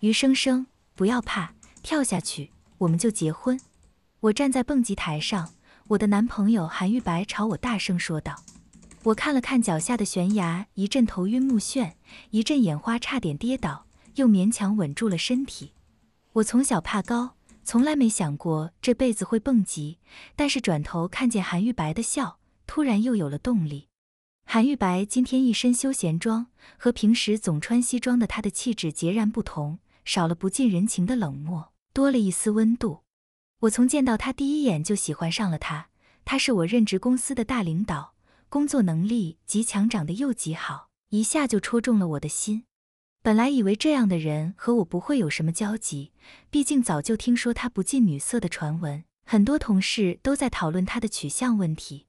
余生生，不要怕，跳下去，我们就结婚。我站在蹦极台上，我的男朋友韩玉白朝我大声说道。我看了看脚下的悬崖，一阵头晕目眩，一阵眼花，差点跌倒，又勉强稳住了身体。我从小怕高，从来没想过这辈子会蹦极，但是转头看见韩玉白的笑，突然又有了动力。韩玉白今天一身休闲装，和平时总穿西装的他的气质截然不同。少了不近人情的冷漠，多了一丝温度。我从见到他第一眼就喜欢上了他。他是我任职公司的大领导，工作能力极强，长得又极好，一下就戳中了我的心。本来以为这样的人和我不会有什么交集，毕竟早就听说他不近女色的传闻，很多同事都在讨论他的取向问题。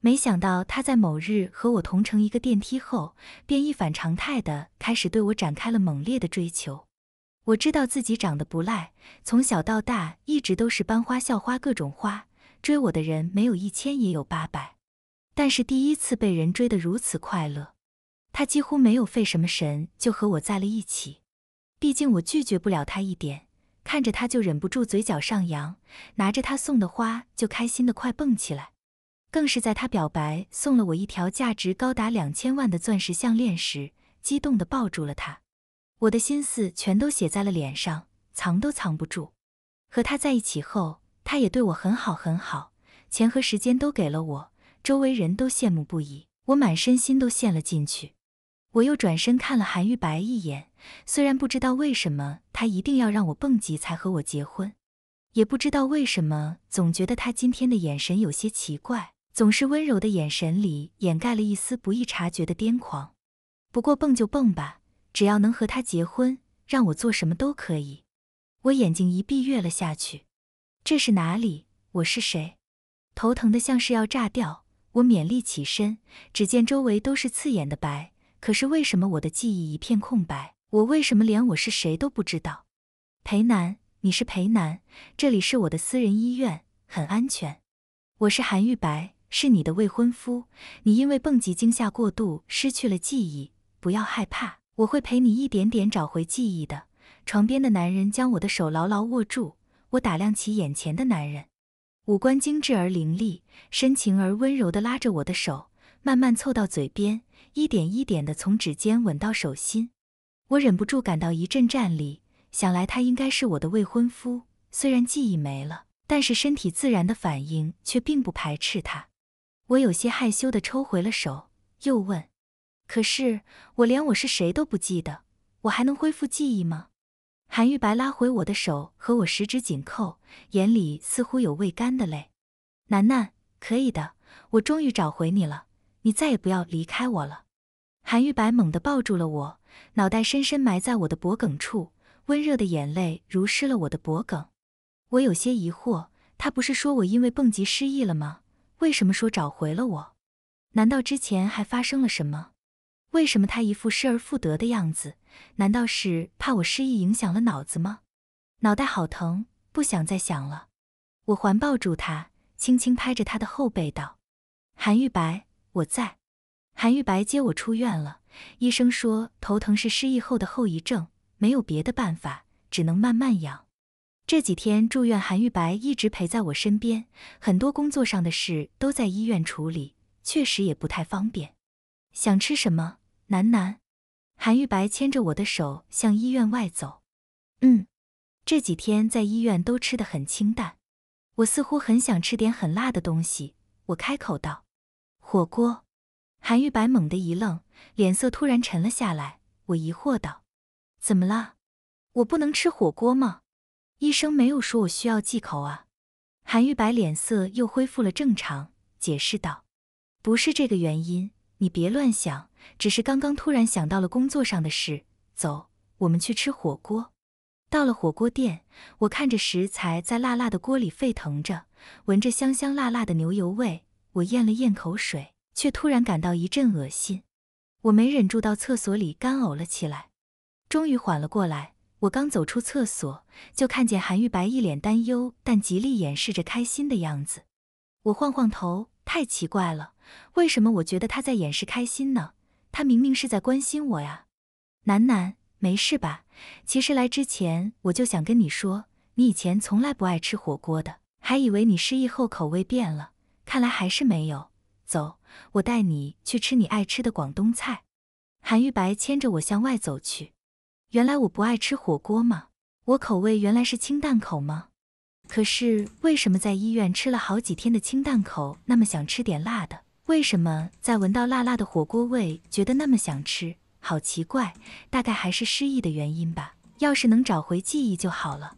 没想到他在某日和我同乘一个电梯后，便一反常态的开始对我展开了猛烈的追求。我知道自己长得不赖，从小到大一直都是班花、校花、各种花，追我的人没有一千也有八百。但是第一次被人追得如此快乐，他几乎没有费什么神就和我在了一起。毕竟我拒绝不了他一点，看着他就忍不住嘴角上扬，拿着他送的花就开心的快蹦起来。更是在他表白送了我一条价值高达两千万的钻石项链时，激动的抱住了他。我的心思全都写在了脸上，藏都藏不住。和他在一起后，他也对我很好，很好，钱和时间都给了我，周围人都羡慕不已。我满身心都陷了进去。我又转身看了韩玉白一眼，虽然不知道为什么他一定要让我蹦极才和我结婚，也不知道为什么总觉得他今天的眼神有些奇怪，总是温柔的眼神里掩盖了一丝不易察觉的癫狂。不过蹦就蹦吧。只要能和他结婚，让我做什么都可以。我眼睛一闭，越了下去。这是哪里？我是谁？头疼的像是要炸掉。我勉力起身，只见周围都是刺眼的白。可是为什么我的记忆一片空白？我为什么连我是谁都不知道？裴南，你是裴南，这里是我的私人医院，很安全。我是韩玉白，是你的未婚夫。你因为蹦极惊吓过度，失去了记忆。不要害怕。我会陪你一点点找回记忆的。床边的男人将我的手牢牢握住，我打量起眼前的男人，五官精致而凌厉，深情而温柔地拉着我的手，慢慢凑到嘴边，一点一点地从指尖吻到手心。我忍不住感到一阵战栗，想来他应该是我的未婚夫。虽然记忆没了，但是身体自然的反应却并不排斥他。我有些害羞地抽回了手，又问。可是我连我是谁都不记得，我还能恢复记忆吗？韩玉白拉回我的手，和我十指紧扣，眼里似乎有未干的泪。楠楠，可以的，我终于找回你了，你再也不要离开我了。韩玉白猛地抱住了我，脑袋深深埋在我的脖颈处，温热的眼泪濡湿了我的脖颈。我有些疑惑，他不是说我因为蹦极失忆了吗？为什么说找回了我？难道之前还发生了什么？为什么他一副失而复得的样子？难道是怕我失忆影响了脑子吗？脑袋好疼，不想再想了。我环抱住他，轻轻拍着他的后背道：“韩玉白，我在。”韩玉白接我出院了，医生说头疼是失忆后的后遗症，没有别的办法，只能慢慢养。这几天住院，韩玉白一直陪在我身边，很多工作上的事都在医院处理，确实也不太方便。想吃什么？楠楠，韩玉白牵着我的手向医院外走。嗯，这几天在医院都吃的很清淡。我似乎很想吃点很辣的东西，我开口道：“火锅。”韩玉白猛地一愣，脸色突然沉了下来。我疑惑道：“怎么了？我不能吃火锅吗？医生没有说我需要忌口啊。”韩玉白脸色又恢复了正常，解释道：“不是这个原因。”你别乱想，只是刚刚突然想到了工作上的事。走，我们去吃火锅。到了火锅店，我看着食材在辣辣的锅里沸腾着，闻着香香辣辣的牛油味，我咽了咽口水，却突然感到一阵恶心。我没忍住，到厕所里干呕了起来。终于缓了过来，我刚走出厕所，就看见韩玉白一脸担忧，但极力掩饰着开心的样子。我晃晃头。太奇怪了，为什么我觉得他在掩饰开心呢？他明明是在关心我呀。楠楠，没事吧？其实来之前我就想跟你说，你以前从来不爱吃火锅的，还以为你失忆后口味变了，看来还是没有。走，我带你去吃你爱吃的广东菜。韩玉白牵着我向外走去。原来我不爱吃火锅吗？我口味原来是清淡口吗？可是为什么在医院吃了好几天的清淡口，那么想吃点辣的？为什么在闻到辣辣的火锅味，觉得那么想吃？好奇怪，大概还是失忆的原因吧。要是能找回记忆就好了。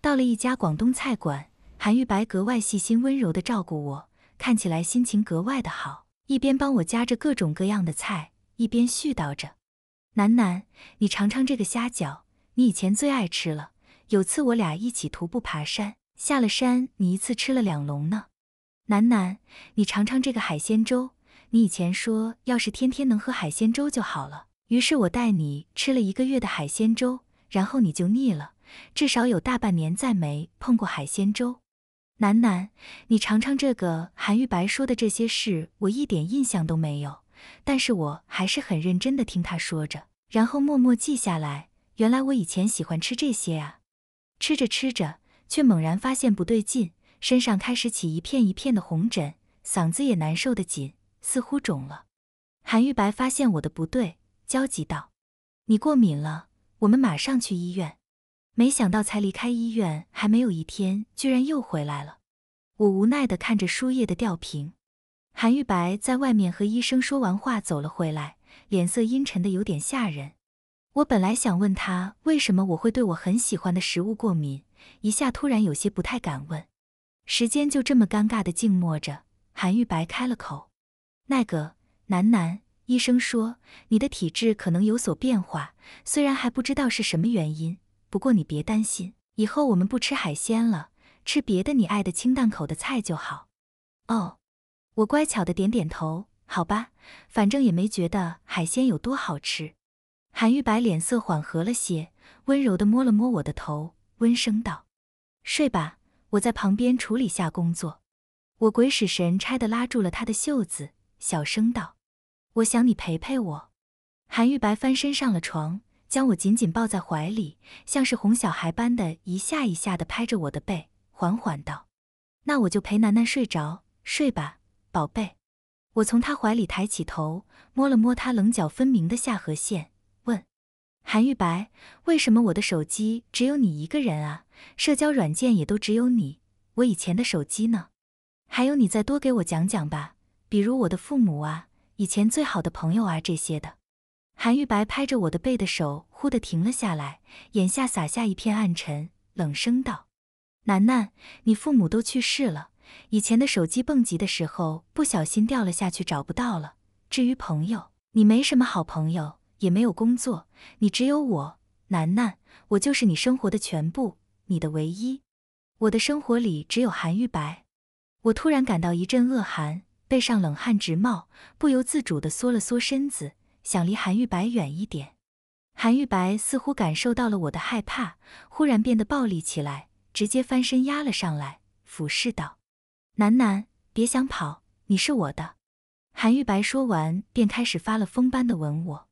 到了一家广东菜馆，韩玉白格外细心温柔地照顾我，看起来心情格外的好，一边帮我夹着各种各样的菜，一边絮叨着：“楠楠，你尝尝这个虾饺，你以前最爱吃了。有次我俩一起徒步爬山。”下了山，你一次吃了两笼呢。楠楠，你尝尝这个海鲜粥。你以前说要是天天能喝海鲜粥就好了，于是我带你吃了一个月的海鲜粥，然后你就腻了，至少有大半年再没碰过海鲜粥。楠楠，你尝尝这个。韩玉白说的这些事，我一点印象都没有，但是我还是很认真的听他说着，然后默默记下来。原来我以前喜欢吃这些啊，吃着吃着。却猛然发现不对劲，身上开始起一片一片的红疹，嗓子也难受的紧，似乎肿了。韩玉白发现我的不对，焦急道：“你过敏了，我们马上去医院。”没想到才离开医院还没有一天，居然又回来了。我无奈地看着输液的吊瓶。韩玉白在外面和医生说完话，走了回来，脸色阴沉的有点吓人。我本来想问他为什么我会对我很喜欢的食物过敏。一下突然有些不太敢问，时间就这么尴尬的静默着。韩玉白开了口：“那个楠楠，医生说你的体质可能有所变化，虽然还不知道是什么原因，不过你别担心，以后我们不吃海鲜了，吃别的你爱的清淡口的菜就好。”哦，我乖巧的点点头。好吧，反正也没觉得海鲜有多好吃。韩玉白脸色缓和了些，温柔的摸了摸我的头。温声道：“睡吧，我在旁边处理下工作。”我鬼使神差的拉住了他的袖子，小声道：“我想你陪陪我。”韩玉白翻身上了床，将我紧紧抱在怀里，像是哄小孩般的一下一下的拍着我的背，缓缓道：“那我就陪楠楠睡着，睡吧，宝贝。”我从他怀里抬起头，摸了摸他棱角分明的下颌线。韩玉白，为什么我的手机只有你一个人啊？社交软件也都只有你。我以前的手机呢？还有，你再多给我讲讲吧，比如我的父母啊，以前最好的朋友啊这些的。韩玉白拍着我的背的手忽地停了下来，眼下洒下一片暗沉，冷声道：“楠楠，你父母都去世了，以前的手机蹦极的时候不小心掉了下去，找不到了。至于朋友，你没什么好朋友。”也没有工作，你只有我，楠楠，我就是你生活的全部，你的唯一。我的生活里只有韩玉白。我突然感到一阵恶寒，背上冷汗直冒，不由自主的缩了缩身子，想离韩玉白远一点。韩玉白似乎感受到了我的害怕，忽然变得暴力起来，直接翻身压了上来，俯视道：“楠楠，别想跑，你是我的。”韩玉白说完，便开始发了疯般的吻我。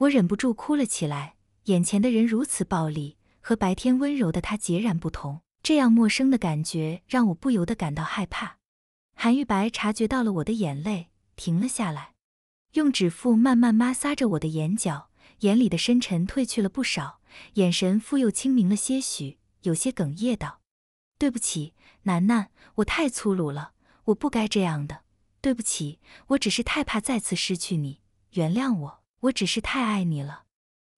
我忍不住哭了起来，眼前的人如此暴力，和白天温柔的他截然不同。这样陌生的感觉让我不由得感到害怕。韩玉白察觉到了我的眼泪，停了下来，用指腹慢慢抹挲着我的眼角，眼里的深沉褪去了不少，眼神复又清明了些许，有些哽咽道：“对不起，楠楠，我太粗鲁了，我不该这样的。对不起，我只是太怕再次失去你，原谅我。”我只是太爱你了，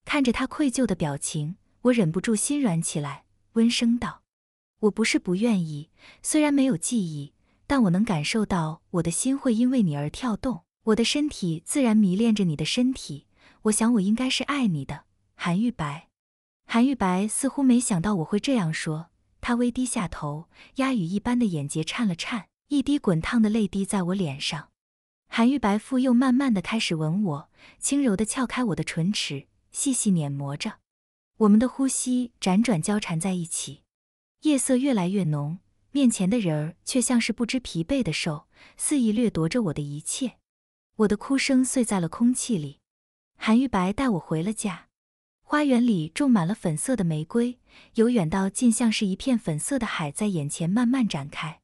看着他愧疚的表情，我忍不住心软起来，温声道：“我不是不愿意，虽然没有记忆，但我能感受到我的心会因为你而跳动，我的身体自然迷恋着你的身体。我想我应该是爱你的，韩玉白。”韩玉白似乎没想到我会这样说，他微低下头，鸭羽一般的眼睫颤了颤，一滴滚烫的泪滴在我脸上。韩玉白又慢慢的开始吻我，轻柔的撬开我的唇齿，细细碾磨着。我们的呼吸辗转交缠在一起，夜色越来越浓，面前的人儿却像是不知疲惫的兽，肆意掠夺着我的一切。我的哭声碎在了空气里。韩玉白带我回了家，花园里种满了粉色的玫瑰，由远到近，像是一片粉色的海在眼前慢慢展开。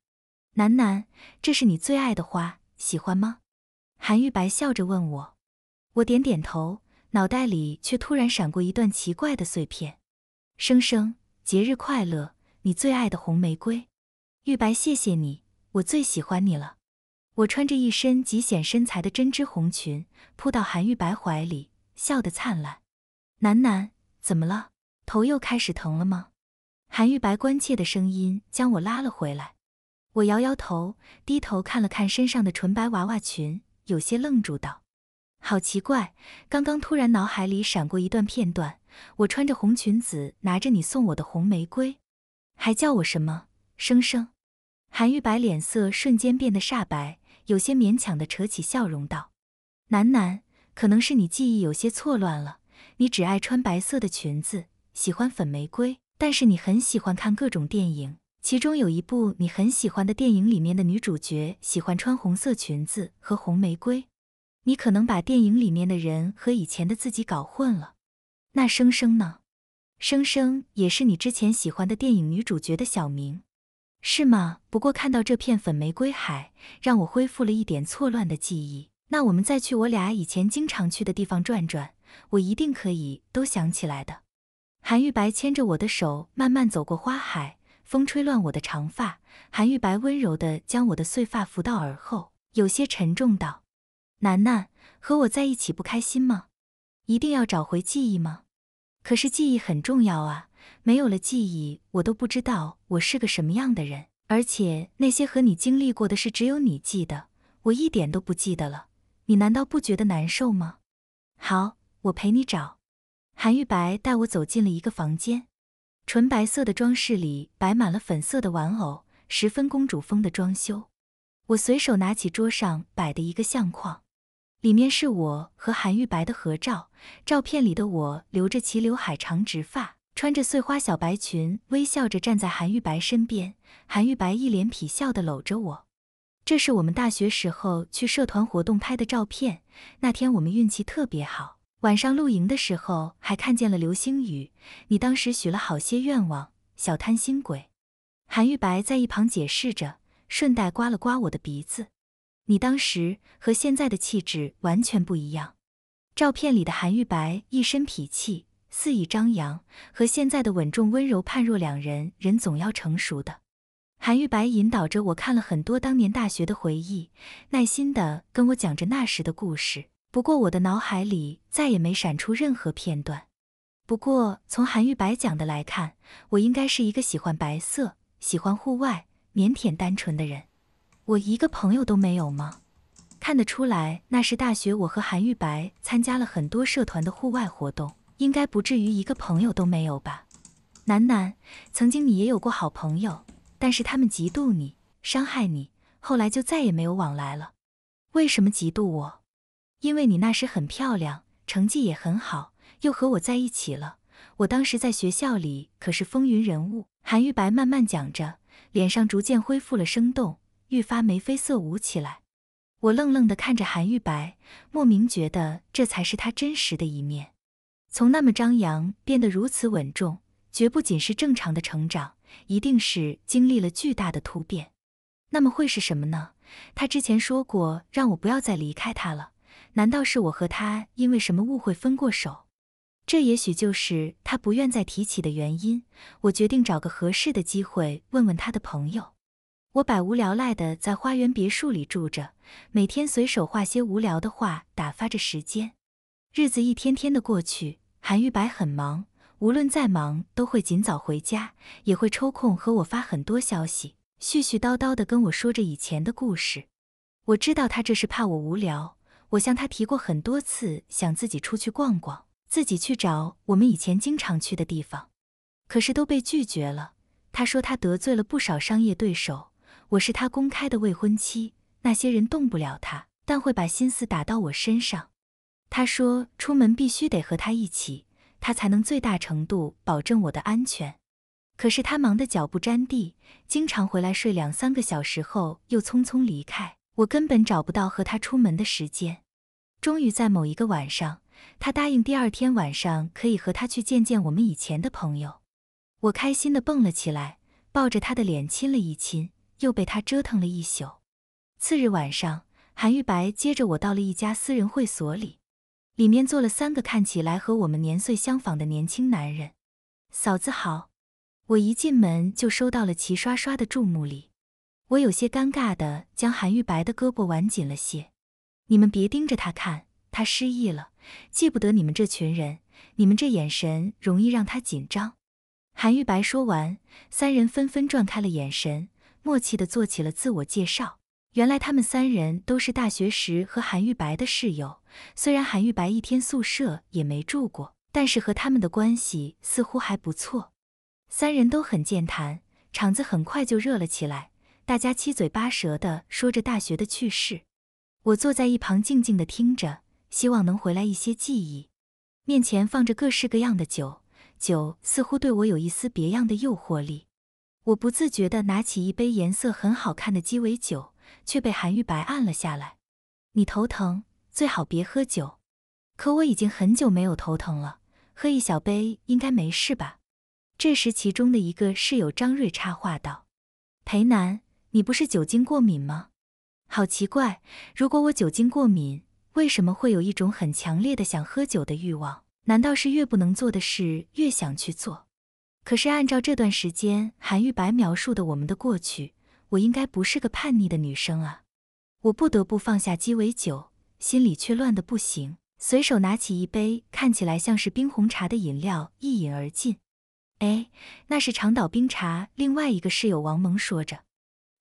楠楠，这是你最爱的花，喜欢吗？韩玉白笑着问我，我点点头，脑袋里却突然闪过一段奇怪的碎片。生生，节日快乐！你最爱的红玫瑰，玉白，谢谢你，我最喜欢你了。我穿着一身极显身材的针织红裙，扑到韩玉白怀里，笑得灿烂。楠楠，怎么了？头又开始疼了吗？韩玉白关切的声音将我拉了回来。我摇摇头，低头看了看身上的纯白娃娃裙。有些愣住道：“好奇怪，刚刚突然脑海里闪过一段片段，我穿着红裙子，拿着你送我的红玫瑰，还叫我什么？生生？”韩玉白脸色瞬间变得煞白，有些勉强的扯起笑容道：“楠楠，可能是你记忆有些错乱了。你只爱穿白色的裙子，喜欢粉玫瑰，但是你很喜欢看各种电影。”其中有一部你很喜欢的电影，里面的女主角喜欢穿红色裙子和红玫瑰，你可能把电影里面的人和以前的自己搞混了。那生生呢？生生也是你之前喜欢的电影女主角的小名，是吗？不过看到这片粉玫瑰海，让我恢复了一点错乱的记忆。那我们再去我俩以前经常去的地方转转，我一定可以都想起来的。韩玉白牵着我的手，慢慢走过花海。风吹乱我的长发，韩玉白温柔地将我的碎发拂到耳后，有些沉重道：“楠楠，和我在一起不开心吗？一定要找回记忆吗？可是记忆很重要啊，没有了记忆，我都不知道我是个什么样的人。而且那些和你经历过的事，只有你记得，我一点都不记得了。你难道不觉得难受吗？”好，我陪你找。韩玉白带我走进了一个房间。纯白色的装饰里摆满了粉色的玩偶，十分公主风的装修。我随手拿起桌上摆的一个相框，里面是我和韩玉白的合照。照片里的我留着齐刘海长直发，穿着碎花小白裙，微笑着站在韩玉白身边。韩玉白一脸痞笑的搂着我。这是我们大学时候去社团活动拍的照片。那天我们运气特别好。晚上露营的时候还看见了流星雨，你当时许了好些愿望，小贪心鬼。韩玉白在一旁解释着，顺带刮了刮我的鼻子。你当时和现在的气质完全不一样，照片里的韩玉白一身痞气，肆意张扬，和现在的稳重温柔判若两人。人总要成熟的。韩玉白引导着我看了很多当年大学的回忆，耐心的跟我讲着那时的故事。不过我的脑海里再也没闪出任何片段。不过从韩玉白讲的来看，我应该是一个喜欢白色、喜欢户外、腼腆单纯的人。我一个朋友都没有吗？看得出来，那是大学，我和韩玉白参加了很多社团的户外活动，应该不至于一个朋友都没有吧？楠楠，曾经你也有过好朋友，但是他们嫉妒你、伤害你，后来就再也没有往来了。为什么嫉妒我？因为你那时很漂亮，成绩也很好，又和我在一起了。我当时在学校里可是风云人物。韩玉白慢慢讲着，脸上逐渐恢复了生动，愈发眉飞色舞起来。我愣愣地看着韩玉白，莫名觉得这才是他真实的一面。从那么张扬变得如此稳重，绝不仅是正常的成长，一定是经历了巨大的突变。那么会是什么呢？他之前说过让我不要再离开他了。难道是我和他因为什么误会分过手？这也许就是他不愿再提起的原因。我决定找个合适的机会问问他的朋友。我百无聊赖地在花园别墅里住着，每天随手画些无聊的画打发着时间。日子一天天的过去，韩玉白很忙，无论再忙都会尽早回家，也会抽空和我发很多消息，絮絮叨叨地跟我说着以前的故事。我知道他这是怕我无聊。我向他提过很多次，想自己出去逛逛，自己去找我们以前经常去的地方，可是都被拒绝了。他说他得罪了不少商业对手，我是他公开的未婚妻，那些人动不了他，但会把心思打到我身上。他说出门必须得和他一起，他才能最大程度保证我的安全。可是他忙得脚不沾地，经常回来睡两三个小时后又匆匆离开，我根本找不到和他出门的时间。终于在某一个晚上，他答应第二天晚上可以和他去见见我们以前的朋友。我开心的蹦了起来，抱着他的脸亲了一亲，又被他折腾了一宿。次日晚上，韩玉白接着我到了一家私人会所里，里面坐了三个看起来和我们年岁相仿的年轻男人。嫂子好，我一进门就收到了齐刷刷的注目礼，我有些尴尬的将韩玉白的胳膊挽紧了些。你们别盯着他看，他失忆了，记不得你们这群人。你们这眼神容易让他紧张。韩玉白说完，三人纷纷转开了眼神，默契的做起了自我介绍。原来他们三人都是大学时和韩玉白的室友，虽然韩玉白一天宿舍也没住过，但是和他们的关系似乎还不错。三人都很健谈，场子很快就热了起来，大家七嘴八舌的说着大学的趣事。我坐在一旁静静的听着，希望能回来一些记忆。面前放着各式各样的酒，酒似乎对我有一丝别样的诱惑力。我不自觉地拿起一杯颜色很好看的鸡尾酒，却被韩玉白按了下来。你头疼，最好别喝酒。可我已经很久没有头疼了，喝一小杯应该没事吧？这时，其中的一个室友张瑞插话道：“裴南，你不是酒精过敏吗？”好奇怪，如果我酒精过敏，为什么会有一种很强烈的想喝酒的欲望？难道是越不能做的事越想去做？可是按照这段时间韩玉白描述的我们的过去，我应该不是个叛逆的女生啊！我不得不放下鸡尾酒，心里却乱得不行，随手拿起一杯看起来像是冰红茶的饮料一饮而尽。哎，那是长岛冰茶。另外一个室友王蒙说着，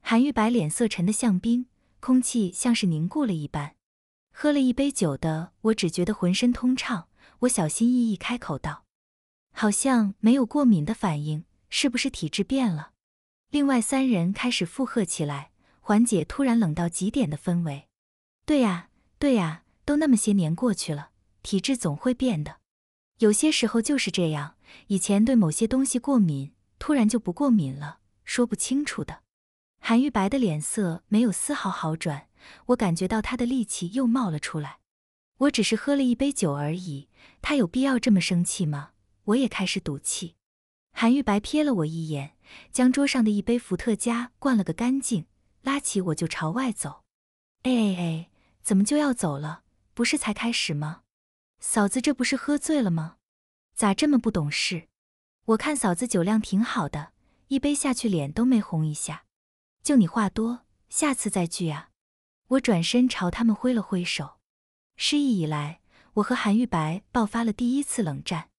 韩玉白脸色沉得像冰。空气像是凝固了一般，喝了一杯酒的我只觉得浑身通畅。我小心翼翼开口道：“好像没有过敏的反应，是不是体质变了？”另外三人开始附和起来，缓解突然冷到极点的氛围。“对呀，对呀，都那么些年过去了，体质总会变的。有些时候就是这样，以前对某些东西过敏，突然就不过敏了，说不清楚的。”韩玉白的脸色没有丝毫好转，我感觉到他的力气又冒了出来。我只是喝了一杯酒而已，他有必要这么生气吗？我也开始赌气。韩玉白瞥了我一眼，将桌上的一杯伏特加灌了个干净，拉起我就朝外走。哎哎哎，怎么就要走了？不是才开始吗？嫂子这不是喝醉了吗？咋这么不懂事？我看嫂子酒量挺好的，一杯下去脸都没红一下。就你话多，下次再聚啊！我转身朝他们挥了挥手。失忆以来，我和韩玉白爆发了第一次冷战。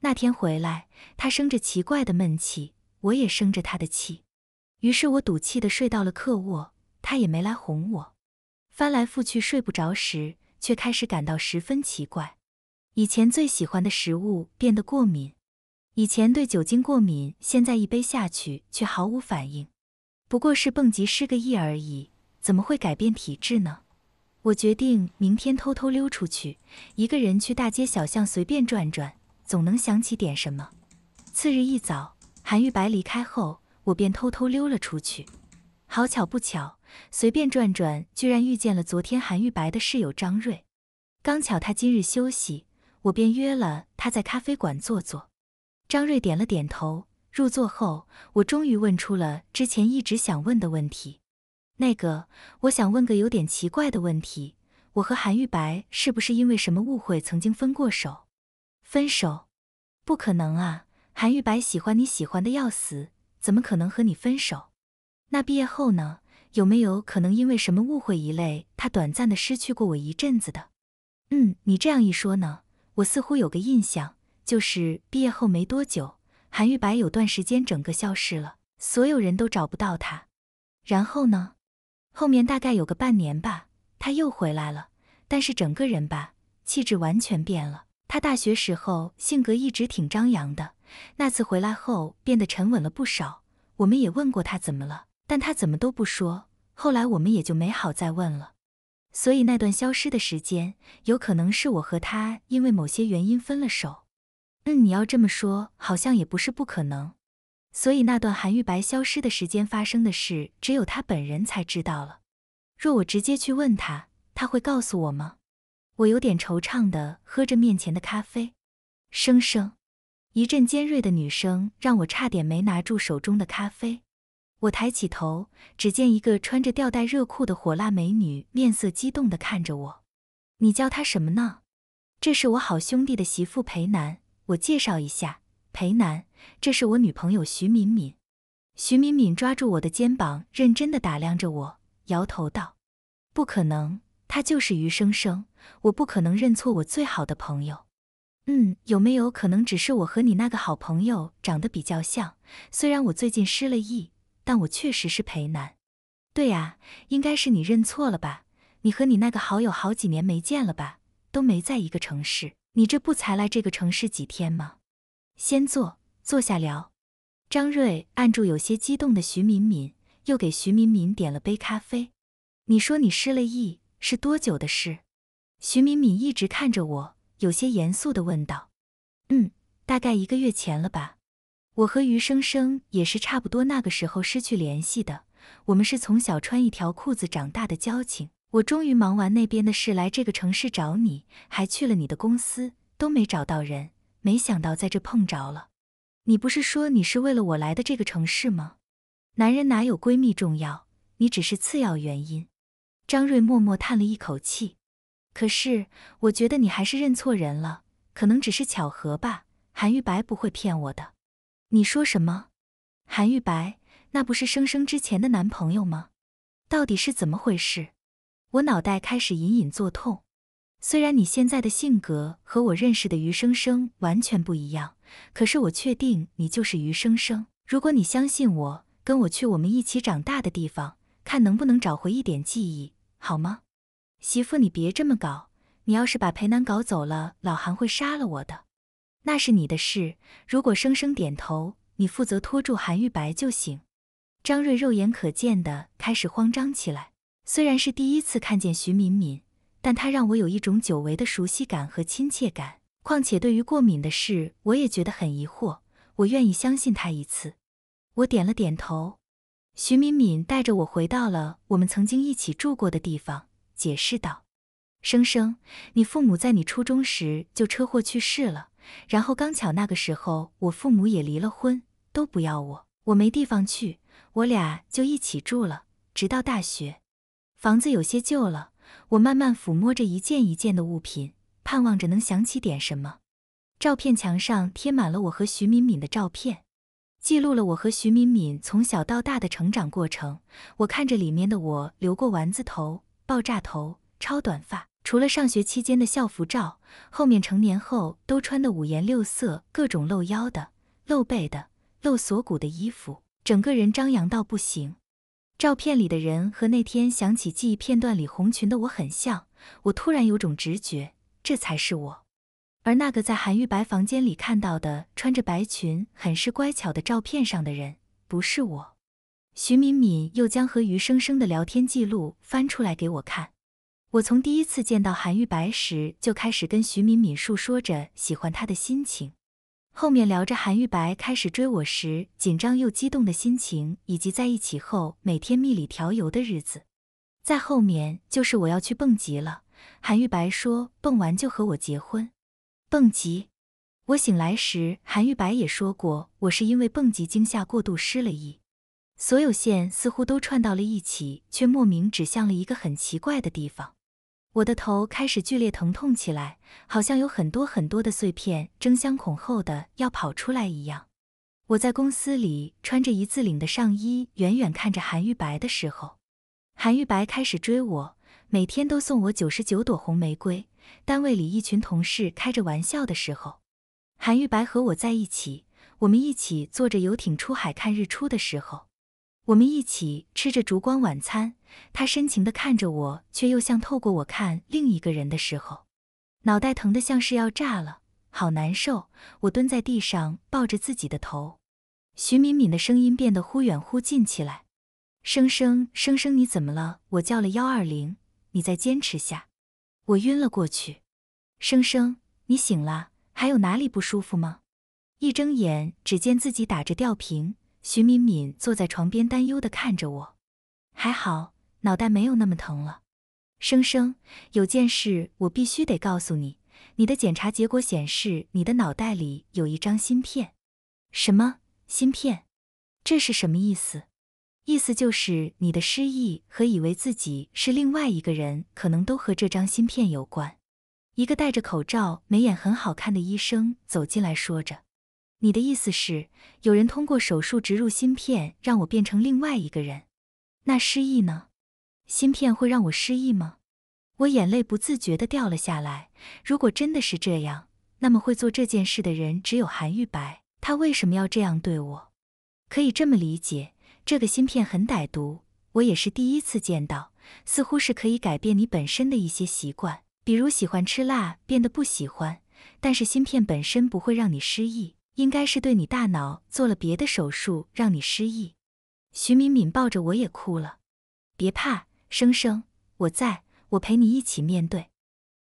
那天回来，他生着奇怪的闷气，我也生着他的气。于是我赌气的睡到了客卧，他也没来哄我。翻来覆去睡不着时，却开始感到十分奇怪：以前最喜欢的食物变得过敏，以前对酒精过敏，现在一杯下去却毫无反应。不过是蹦极失个忆而已，怎么会改变体质呢？我决定明天偷偷溜出去，一个人去大街小巷随便转转，总能想起点什么。次日一早，韩玉白离开后，我便偷偷溜了出去。好巧不巧，随便转转，居然遇见了昨天韩玉白的室友张瑞。刚巧他今日休息，我便约了他在咖啡馆坐坐。张瑞点了点头。入座后，我终于问出了之前一直想问的问题。那个，我想问个有点奇怪的问题：我和韩玉白是不是因为什么误会曾经分过手？分手？不可能啊！韩玉白喜欢你喜欢的要死，怎么可能和你分手？那毕业后呢？有没有可能因为什么误会一类，他短暂的失去过我一阵子的？嗯，你这样一说呢，我似乎有个印象，就是毕业后没多久。韩玉白有段时间整个消失了，所有人都找不到他。然后呢？后面大概有个半年吧，他又回来了，但是整个人吧，气质完全变了。他大学时候性格一直挺张扬的，那次回来后变得沉稳了不少。我们也问过他怎么了，但他怎么都不说。后来我们也就没好再问了。所以那段消失的时间，有可能是我和他因为某些原因分了手。嗯，你要这么说，好像也不是不可能。所以那段韩玉白消失的时间发生的事，只有他本人才知道了。若我直接去问他，他会告诉我吗？我有点惆怅的喝着面前的咖啡。生生，一阵尖锐的女声让我差点没拿住手中的咖啡。我抬起头，只见一个穿着吊带热裤的火辣美女，面色激动的看着我。你叫他什么呢？这是我好兄弟的媳妇裴南。我介绍一下，裴楠，这是我女朋友徐敏敏。徐敏敏抓住我的肩膀，认真的打量着我，摇头道：“不可能，她就是余生生，我不可能认错我最好的朋友。”“嗯，有没有可能只是我和你那个好朋友长得比较像？虽然我最近失了忆，但我确实是裴楠。对呀，应该是你认错了吧？你和你那个好友好几年没见了吧？都没在一个城市。”你这不才来这个城市几天吗？先坐，坐下聊。张瑞按住有些激动的徐敏敏，又给徐敏敏点了杯咖啡。你说你失了忆是多久的事？徐敏敏一直看着我，有些严肃地问道：“嗯，大概一个月前了吧。我和余生生也是差不多那个时候失去联系的。我们是从小穿一条裤子长大的交情。”我终于忙完那边的事，来这个城市找你，还去了你的公司，都没找到人。没想到在这碰着了。你不是说你是为了我来的这个城市吗？男人哪有闺蜜重要？你只是次要原因。张瑞默默叹了一口气。可是我觉得你还是认错人了，可能只是巧合吧。韩玉白不会骗我的。你说什么？韩玉白？那不是生生之前的男朋友吗？到底是怎么回事？我脑袋开始隐隐作痛，虽然你现在的性格和我认识的余生生完全不一样，可是我确定你就是余生生。如果你相信我，跟我去我们一起长大的地方，看能不能找回一点记忆，好吗？媳妇，你别这么搞，你要是把裴南搞走了，老韩会杀了我的。那是你的事，如果生生点头，你负责拖住韩玉白就行。张瑞肉眼可见的开始慌张起来。虽然是第一次看见徐敏敏，但她让我有一种久违的熟悉感和亲切感。况且对于过敏的事，我也觉得很疑惑。我愿意相信她一次，我点了点头。徐敏敏带着我回到了我们曾经一起住过的地方，解释道：“生生，你父母在你初中时就车祸去世了，然后刚巧那个时候我父母也离了婚，都不要我，我没地方去，我俩就一起住了，直到大学。”房子有些旧了，我慢慢抚摸着一件一件的物品，盼望着能想起点什么。照片墙上贴满了我和徐敏敏的照片，记录了我和徐敏敏从小到大的成长过程。我看着里面的我，留过丸子头、爆炸头、超短发，除了上学期间的校服照，后面成年后都穿的五颜六色、各种露腰的、露背的、露锁骨的衣服，整个人张扬到不行。照片里的人和那天想起记忆片段里红裙的我很像，我突然有种直觉，这才是我。而那个在韩玉白房间里看到的穿着白裙、很是乖巧的照片上的人，不是我。徐敏敏又将和余生生的聊天记录翻出来给我看。我从第一次见到韩玉白时就开始跟徐敏敏述说着喜欢他的心情。后面聊着韩玉白开始追我时紧张又激动的心情，以及在一起后每天蜜里调油的日子。在后面就是我要去蹦极了，韩玉白说蹦完就和我结婚。蹦极，我醒来时韩玉白也说过我是因为蹦极惊吓过度失了忆。所有线似乎都串到了一起，却莫名指向了一个很奇怪的地方。我的头开始剧烈疼痛起来，好像有很多很多的碎片争相恐后的要跑出来一样。我在公司里穿着一字领的上衣，远远看着韩玉白的时候，韩玉白开始追我，每天都送我九十九朵红玫瑰。单位里一群同事开着玩笑的时候，韩玉白和我在一起，我们一起坐着游艇出海看日出的时候。我们一起吃着烛光晚餐，他深情地看着我，却又像透过我看另一个人的时候，脑袋疼得像是要炸了，好难受。我蹲在地上抱着自己的头。徐敏敏的声音变得忽远忽近起来，生生生生，你怎么了？我叫了幺二零，你再坚持下。我晕了过去。生生，你醒了，还有哪里不舒服吗？一睁眼，只见自己打着吊瓶。徐敏敏坐在床边，担忧地看着我。还好，脑袋没有那么疼了。生生，有件事我必须得告诉你。你的检查结果显示，你的脑袋里有一张芯片。什么芯片？这是什么意思？意思就是你的失忆和以为自己是另外一个人，可能都和这张芯片有关。一个戴着口罩、眉眼很好看的医生走进来说着。你的意思是，有人通过手术植入芯片，让我变成另外一个人？那失忆呢？芯片会让我失忆吗？我眼泪不自觉地掉了下来。如果真的是这样，那么会做这件事的人只有韩玉白。他为什么要这样对我？可以这么理解，这个芯片很歹毒。我也是第一次见到，似乎是可以改变你本身的一些习惯，比如喜欢吃辣变得不喜欢。但是芯片本身不会让你失忆。应该是对你大脑做了别的手术，让你失忆。徐敏敏抱着我也哭了。别怕，生生，我在，我陪你一起面对。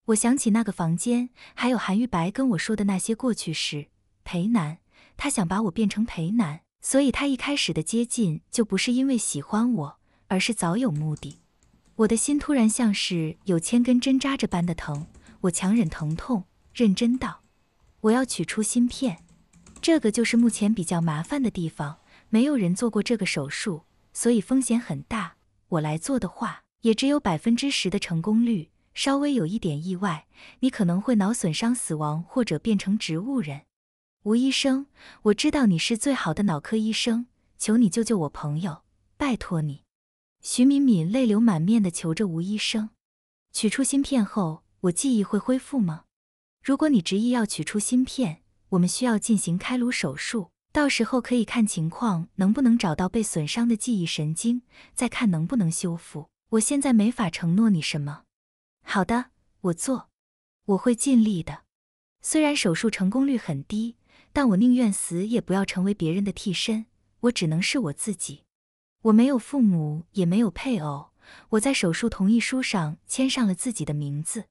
我想起那个房间，还有韩玉白跟我说的那些过去事。裴南，他想把我变成裴南，所以他一开始的接近就不是因为喜欢我，而是早有目的。我的心突然像是有千根针扎着般的疼，我强忍疼痛，认真道：“我要取出芯片。”这个就是目前比较麻烦的地方，没有人做过这个手术，所以风险很大。我来做的话，也只有百分之十的成功率，稍微有一点意外，你可能会脑损伤、死亡或者变成植物人。吴医生，我知道你是最好的脑科医生，求你救救我朋友，拜托你。徐敏敏泪流满面地求着吴医生。取出芯片后，我记忆会恢复吗？如果你执意要取出芯片。我们需要进行开颅手术，到时候可以看情况能不能找到被损伤的记忆神经，再看能不能修复。我现在没法承诺你什么。好的，我做，我会尽力的。虽然手术成功率很低，但我宁愿死也不要成为别人的替身。我只能是我自己。我没有父母，也没有配偶。我在手术同意书上签上了自己的名字。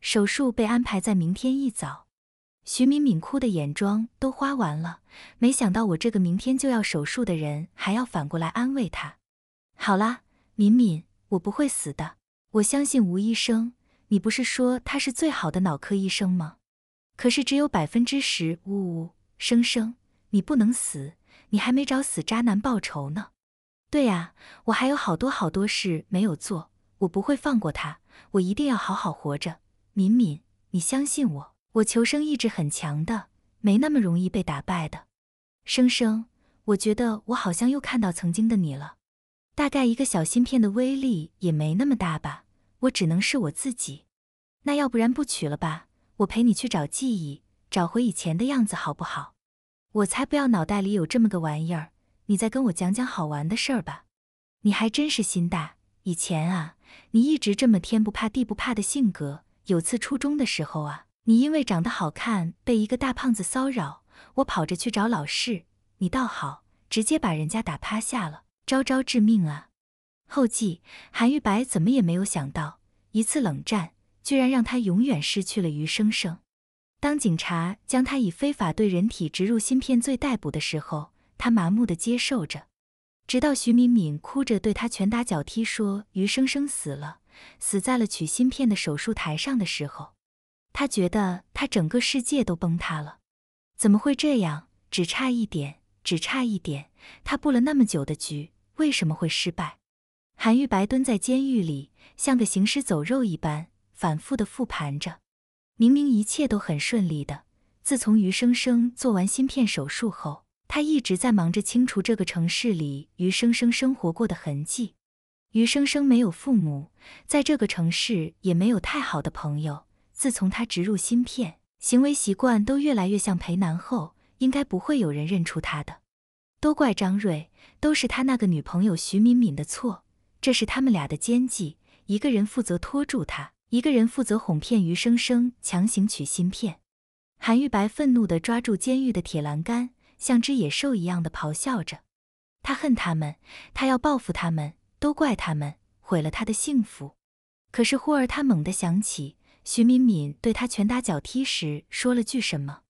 手术被安排在明天一早。徐敏敏哭的眼妆都花完了，没想到我这个明天就要手术的人还要反过来安慰她。好啦，敏敏，我不会死的，我相信吴医生。你不是说他是最好的脑科医生吗？可是只有百分之十。呜呜，生生，你不能死，你还没找死渣男报仇呢。对呀，我还有好多好多事没有做，我不会放过他，我一定要好好活着。敏敏，你相信我。我求生意志很强的，没那么容易被打败的。生生，我觉得我好像又看到曾经的你了。大概一个小芯片的威力也没那么大吧。我只能是我自己。那要不然不取了吧？我陪你去找记忆，找回以前的样子好不好？我才不要脑袋里有这么个玩意儿。你再跟我讲讲好玩的事儿吧。你还真是心大。以前啊，你一直这么天不怕地不怕的性格。有次初中的时候啊。你因为长得好看被一个大胖子骚扰，我跑着去找老师，你倒好，直接把人家打趴下了，招招致命啊！后记：韩玉白怎么也没有想到，一次冷战居然让他永远失去了余生生。当警察将他以非法对人体植入芯片罪逮捕的时候，他麻木地接受着，直到徐敏敏哭着对他拳打脚踢，说余生生死了，死在了取芯片的手术台上的时候。他觉得他整个世界都崩塌了，怎么会这样？只差一点，只差一点，他布了那么久的局，为什么会失败？韩玉白蹲在监狱里，像个行尸走肉一般，反复的复盘着。明明一切都很顺利的，自从余生生做完芯片手术后，他一直在忙着清除这个城市里余生生生活过的痕迹。余生生没有父母，在这个城市也没有太好的朋友。自从他植入芯片，行为习惯都越来越像裴南后，应该不会有人认出他的。都怪张瑞，都是他那个女朋友徐敏敏的错。这是他们俩的奸计，一个人负责拖住他，一个人负责哄骗余生生，强行取芯片。韩玉白愤怒地抓住监狱的铁栏杆，像只野兽一样的咆哮着。他恨他们，他要报复他们，都怪他们毁了他的幸福。可是忽而他猛地想起。徐敏敏对他拳打脚踢时说了句什么？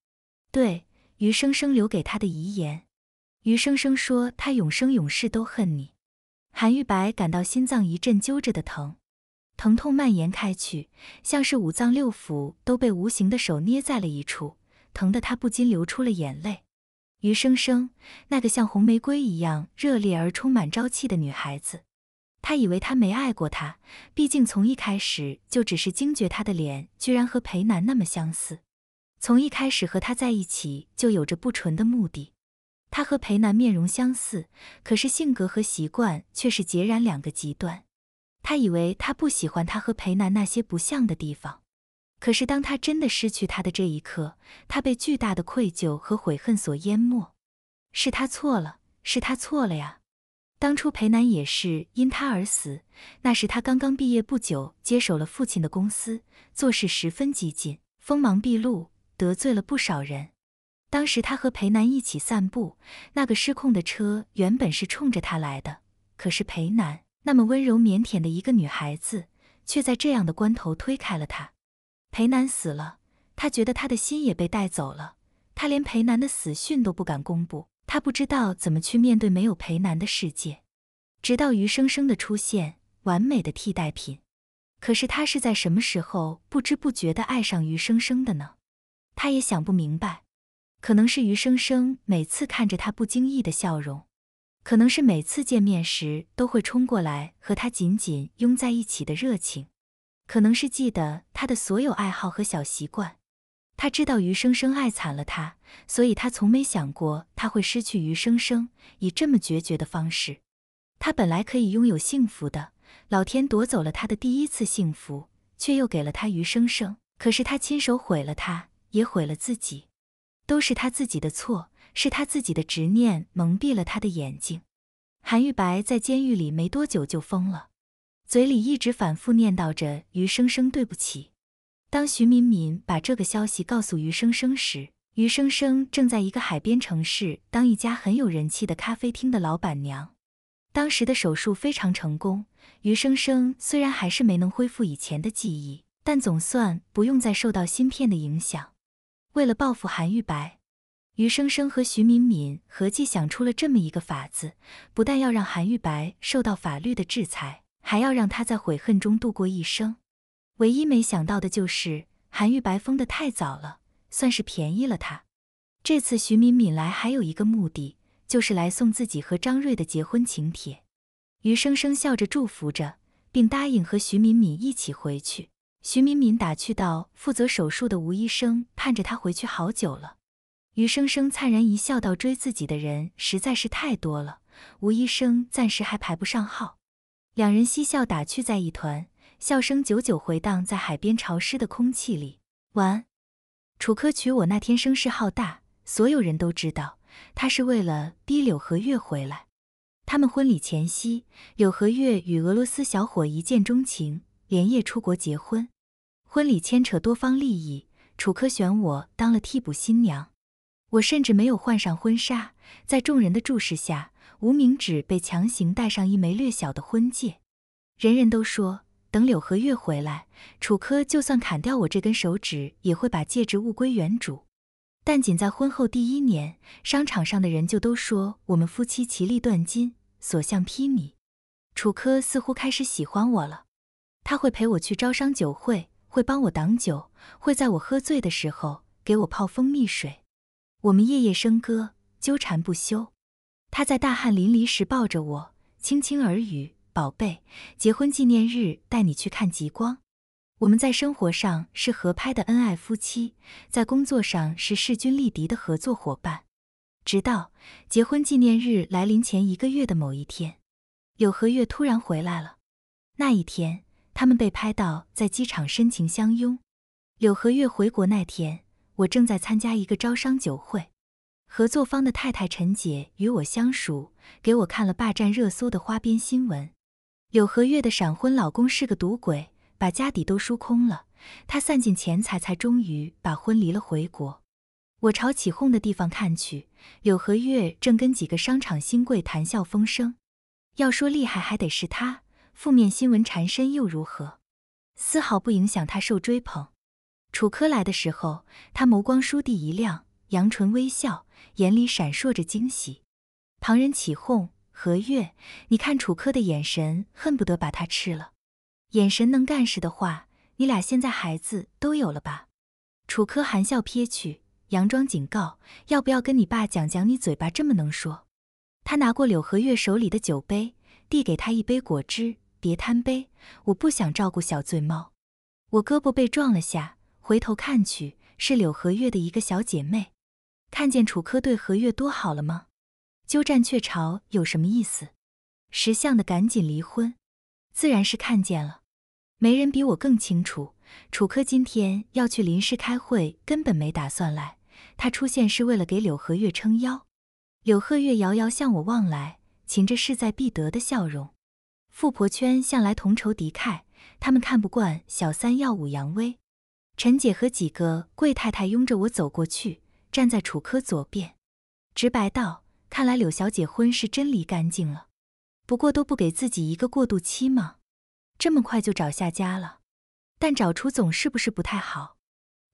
对余生生留给他的遗言，余生生说他永生永世都恨你。韩玉白感到心脏一阵揪着的疼，疼痛蔓延开去，像是五脏六腑都被无形的手捏在了一处，疼得他不禁流出了眼泪。余生生，那个像红玫瑰一样热烈而充满朝气的女孩子。他以为他没爱过他，毕竟从一开始就只是惊觉他的脸居然和裴南那么相似，从一开始和他在一起就有着不纯的目的。他和裴南面容相似，可是性格和习惯却是截然两个极端。他以为他不喜欢他和裴南那些不像的地方，可是当他真的失去他的这一刻，他被巨大的愧疚和悔恨所淹没。是他错了，是他错了呀！当初裴南也是因他而死，那是他刚刚毕业不久，接手了父亲的公司，做事十分激进，锋芒毕露，得罪了不少人。当时他和裴南一起散步，那个失控的车原本是冲着他来的，可是裴南那么温柔腼腆的一个女孩子，却在这样的关头推开了他。裴南死了，他觉得他的心也被带走了，他连裴南的死讯都不敢公布。他不知道怎么去面对没有裴男的世界，直到余生生的出现，完美的替代品。可是他是在什么时候不知不觉的爱上余生生的呢？他也想不明白。可能是余生生每次看着他不经意的笑容，可能是每次见面时都会冲过来和他紧紧拥在一起的热情，可能是记得他的所有爱好和小习惯。他知道余生生爱惨了他，所以他从没想过他会失去余生生，以这么决绝的方式。他本来可以拥有幸福的，老天夺走了他的第一次幸福，却又给了他余生生。可是他亲手毁了他，也毁了自己，都是他自己的错，是他自己的执念蒙蔽了他的眼睛。韩玉白在监狱里没多久就疯了，嘴里一直反复念叨着余生生，对不起。当徐敏敏把这个消息告诉余生生时，余生生正在一个海边城市当一家很有人气的咖啡厅的老板娘。当时的手术非常成功，余生生虽然还是没能恢复以前的记忆，但总算不用再受到芯片的影响。为了报复韩玉白，余生生和徐敏敏合计想出了这么一个法子：不但要让韩玉白受到法律的制裁，还要让他在悔恨中度过一生。唯一没想到的就是韩玉白疯的太早了，算是便宜了他。这次徐敏敏来还有一个目的，就是来送自己和张瑞的结婚请帖。余生生笑着祝福着，并答应和徐敏敏一起回去。徐敏敏打趣道：“负责手术的吴医生盼着他回去好久了。”余生生灿然一笑道：“追自己的人实在是太多了，吴医生暂时还排不上号。”两人嬉笑打趣在一团。笑声久久回荡在海边潮湿的空气里。完，楚科娶我那天声势浩大，所有人都知道他是为了逼柳和月回来。他们婚礼前夕，柳和月与俄罗斯小伙一见钟情，连夜出国结婚。婚礼牵扯多方利益，楚科选我当了替补新娘，我甚至没有换上婚纱，在众人的注视下，无名指被强行戴上一枚略小的婚戒。人人都说。等柳和月回来，楚科就算砍掉我这根手指，也会把戒指物归原主。但仅在婚后第一年，商场上的人就都说我们夫妻齐力断金，所向披靡。楚科似乎开始喜欢我了，他会陪我去招商酒会，会帮我挡酒，会在我喝醉的时候给我泡蜂蜜水。我们夜夜笙歌，纠缠不休。他在大汗淋漓时抱着我，轻轻耳语。宝贝，结婚纪念日带你去看极光。我们在生活上是合拍的恩爱夫妻，在工作上是势均力敌的合作伙伴。直到结婚纪念日来临前一个月的某一天，柳和月突然回来了。那一天，他们被拍到在机场深情相拥。柳和月回国那天，我正在参加一个招商酒会，合作方的太太陈姐与我相熟，给我看了霸占热搜的花边新闻。柳和月的闪婚老公是个赌鬼，把家底都输空了。他散尽钱财，才终于把婚离了，回国。我朝起哄的地方看去，柳和月正跟几个商场新贵谈笑风生。要说厉害，还得是他。负面新闻缠身又如何？丝毫不影响他受追捧。楚科来的时候，他眸光倏地一亮，扬唇微笑，眼里闪烁着惊喜。旁人起哄。何月，你看楚柯的眼神，恨不得把他吃了。眼神能干事的话，你俩现在孩子都有了吧？楚柯含笑撇去，佯装警告：“要不要跟你爸讲讲你嘴巴这么能说？”他拿过柳和月手里的酒杯，递给她一杯果汁，别贪杯，我不想照顾小醉猫。我胳膊被撞了下，回头看去，是柳和月的一个小姐妹，看见楚柯对何月多好了吗？鸠占鹊巢有什么意思？识相的赶紧离婚。自然是看见了，没人比我更清楚。楚科今天要去林氏开会，根本没打算来。他出现是为了给柳和月撑腰。柳和月遥遥向我望来，噙着势在必得的笑容。富婆圈向来同仇敌忾，他们看不惯小三耀武扬威。陈姐和几个贵太太拥着我走过去，站在楚科左边，直白道。看来柳小姐婚是真离干净了，不过都不给自己一个过渡期吗？这么快就找下家了？但找出总是不是不太好？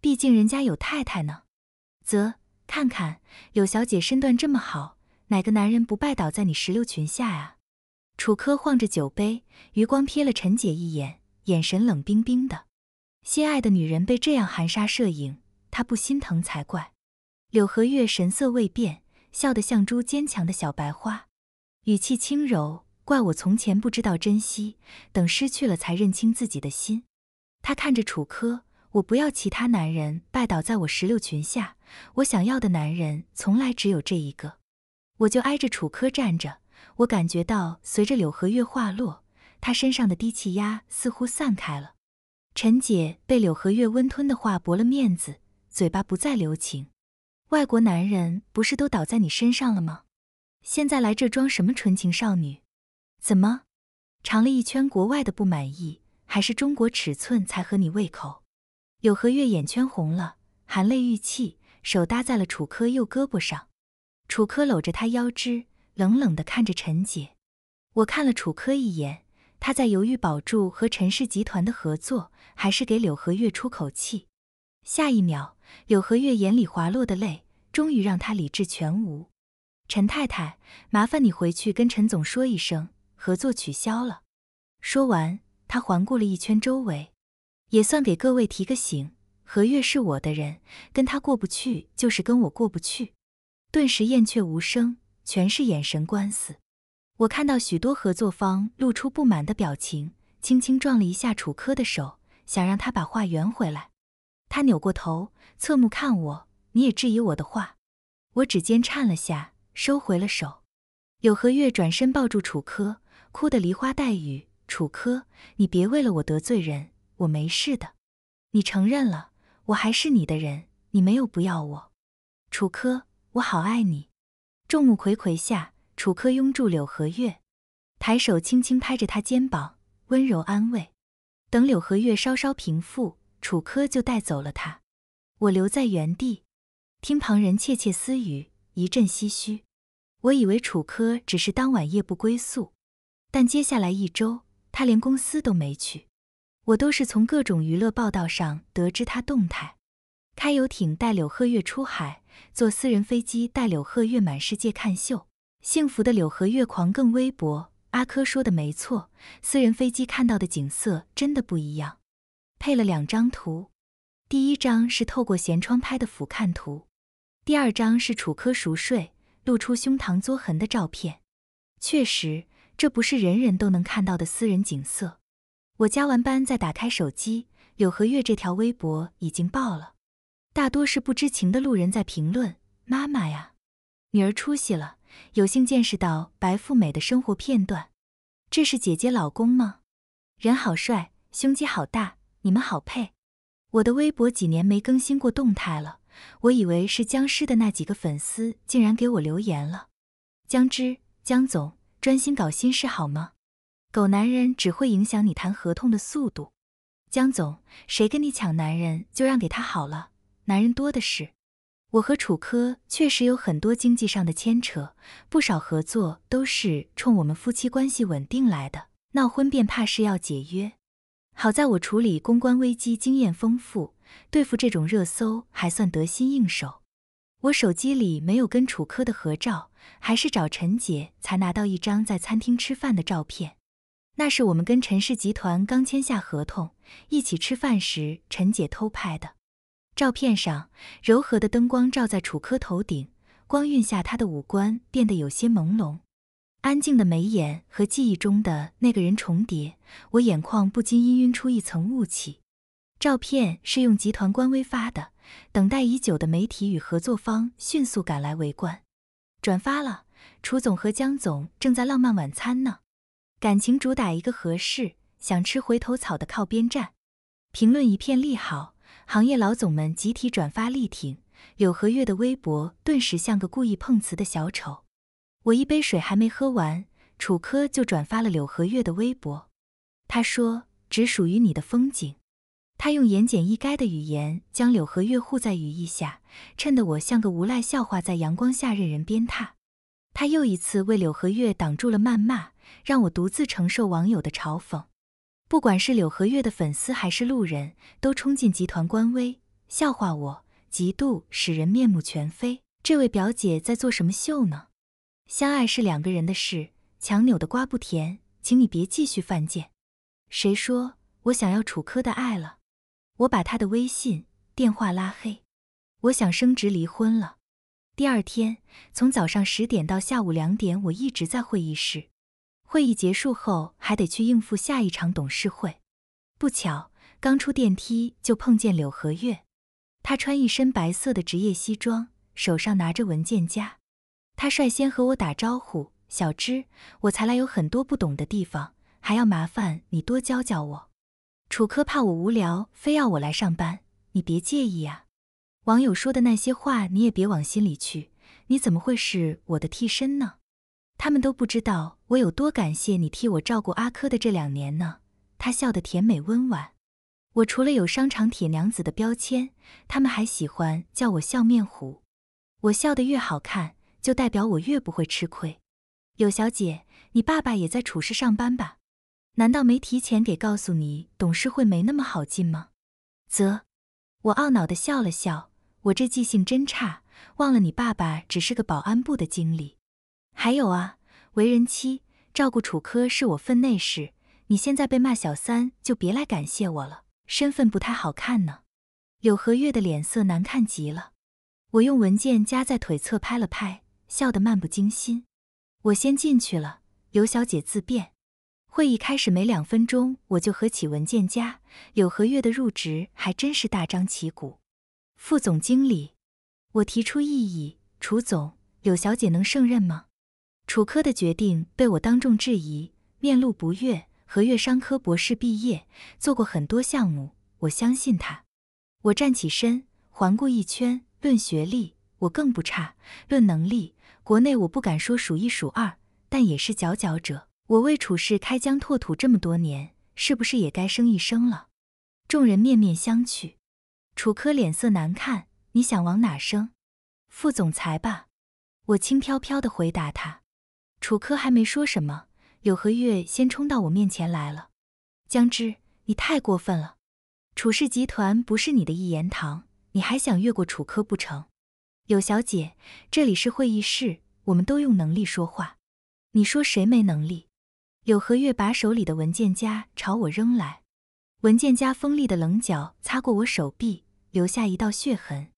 毕竟人家有太太呢。啧，看看柳小姐身段这么好，哪个男人不拜倒在你石榴裙下啊？楚柯晃着酒杯，余光瞥了陈姐一眼，眼神冷冰冰的。心爱的女人被这样含沙射影，他不心疼才怪。柳和月神色未变。笑得像株坚强的小白花，语气轻柔，怪我从前不知道珍惜，等失去了才认清自己的心。她看着楚柯，我不要其他男人拜倒在我石榴裙下，我想要的男人从来只有这一个。我就挨着楚柯站着，我感觉到随着柳和月话落，他身上的低气压似乎散开了。陈姐被柳和月温吞的话驳了面子，嘴巴不再留情。外国男人不是都倒在你身上了吗？现在来这装什么纯情少女？怎么，尝了一圈国外的不满意，还是中国尺寸才合你胃口？柳和月眼圈红了，含泪欲泣，手搭在了楚科右胳膊上。楚科搂着她腰肢，冷冷地看着陈姐。我看了楚科一眼，他在犹豫保住和陈氏集团的合作，还是给柳和月出口气。下一秒，柳和月眼里滑落的泪，终于让他理智全无。陈太太，麻烦你回去跟陈总说一声，合作取消了。说完，他环顾了一圈周围，也算给各位提个醒。何月是我的人，跟他过不去，就是跟我过不去。顿时，燕雀无声，全是眼神官司。我看到许多合作方露出不满的表情，轻轻撞了一下楚科的手，想让他把话圆回来。他扭过头，侧目看我。你也质疑我的话？我指尖颤了下，收回了手。柳和月转身抱住楚柯，哭得梨花带雨。楚柯，你别为了我得罪人，我没事的。你承认了，我还是你的人，你没有不要我。楚柯，我好爱你。众目睽睽下，楚柯拥住柳和月，抬手轻轻拍着她肩膀，温柔安慰。等柳和月稍稍平复。楚珂就带走了他，我留在原地，听旁人窃窃私语，一阵唏嘘。我以为楚柯只是当晚夜不归宿，但接下来一周，他连公司都没去。我都是从各种娱乐报道上得知他动态：开游艇带柳鹤月出海，坐私人飞机带柳鹤月满世界看秀。幸福的柳和月狂更微博，阿珂说的没错，私人飞机看到的景色真的不一样。配了两张图，第一张是透过舷窗拍的俯瞰图，第二张是楚科熟睡露出胸膛嘬痕的照片。确实，这不是人人都能看到的私人景色。我加完班再打开手机，柳和月这条微博已经爆了，大多是不知情的路人在评论：“妈妈呀，女儿出息了，有幸见识到白富美的生活片段。”这是姐姐老公吗？人好帅，胸肌好大。你们好配！我的微博几年没更新过动态了，我以为是僵尸的那几个粉丝竟然给我留言了。江之，江总，专心搞心事好吗？狗男人只会影响你谈合同的速度。江总，谁跟你抢男人就让给他好了，男人多的是。我和楚科确实有很多经济上的牵扯，不少合作都是冲我们夫妻关系稳定来的，闹婚变怕是要解约。好在我处理公关危机经验丰富，对付这种热搜还算得心应手。我手机里没有跟楚科的合照，还是找陈姐才拿到一张在餐厅吃饭的照片。那是我们跟陈氏集团刚签下合同，一起吃饭时陈姐偷拍的。照片上柔和的灯光照在楚科头顶，光晕下他的五官变得有些朦胧。安静的眉眼和记忆中的那个人重叠，我眼眶不禁氤氲出一层雾气。照片是用集团官微发的，等待已久的媒体与合作方迅速赶来围观，转发了。楚总和江总正在浪漫晚餐呢，感情主打一个合适，想吃回头草的靠边站。评论一片利好，行业老总们集体转发力挺，柳和月的微博顿时像个故意碰瓷的小丑。我一杯水还没喝完，楚科就转发了柳和月的微博。他说：“只属于你的风景。”他用言简意赅的语言将柳和月护在羽翼下，衬得我像个无赖，笑话在阳光下任人鞭挞。他又一次为柳和月挡住了谩骂，让我独自承受网友的嘲讽。不管是柳和月的粉丝还是路人，都冲进集团官微笑话我，嫉妒使人面目全非。这位表姐在做什么秀呢？相爱是两个人的事，强扭的瓜不甜，请你别继续犯贱。谁说我想要楚科的爱了？我把他的微信、电话拉黑。我想升职离婚了。第二天，从早上十点到下午两点，我一直在会议室。会议结束后，还得去应付下一场董事会。不巧，刚出电梯就碰见柳和月，她穿一身白色的职业西装，手上拿着文件夹。他率先和我打招呼：“小芝，我才来，有很多不懂的地方，还要麻烦你多教教我。”楚科怕我无聊，非要我来上班，你别介意啊。网友说的那些话，你也别往心里去。你怎么会是我的替身呢？他们都不知道我有多感谢你替我照顾阿珂的这两年呢。他笑得甜美温婉，我除了有商场铁娘子的标签，他们还喜欢叫我笑面虎。我笑得越好看。就代表我越不会吃亏。柳小姐，你爸爸也在楚氏上班吧？难道没提前给告诉你董事会没那么好进吗？啧，我懊恼地笑了笑，我这记性真差，忘了你爸爸只是个保安部的经理。还有啊，为人妻照顾楚科是我分内事，你现在被骂小三，就别来感谢我了，身份不太好看呢。柳和月的脸色难看极了，我用文件夹在腿侧拍了拍。笑得漫不经心，我先进去了。刘小姐自便。会议开始没两分钟，我就合起文件夹。柳和月的入职还真是大张旗鼓。副总经理，我提出异议。楚总，柳小姐能胜任吗？楚科的决定被我当众质疑，面露不悦。和月商科博士毕业，做过很多项目，我相信他。我站起身，环顾一圈。论学历，我更不差；论能力，国内我不敢说数一数二，但也是佼佼者。我为楚氏开疆拓土这么多年，是不是也该升一升了？众人面面相觑，楚科脸色难看。你想往哪升？副总裁吧。我轻飘飘的回答他。楚科还没说什么，柳和月先冲到我面前来了。江之，你太过分了。楚氏集团不是你的一言堂，你还想越过楚科不成？柳小姐，这里是会议室，我们都用能力说话。你说谁没能力？柳和月把手里的文件夹朝我扔来，文件夹锋利的棱角擦过我手臂，留下一道血痕。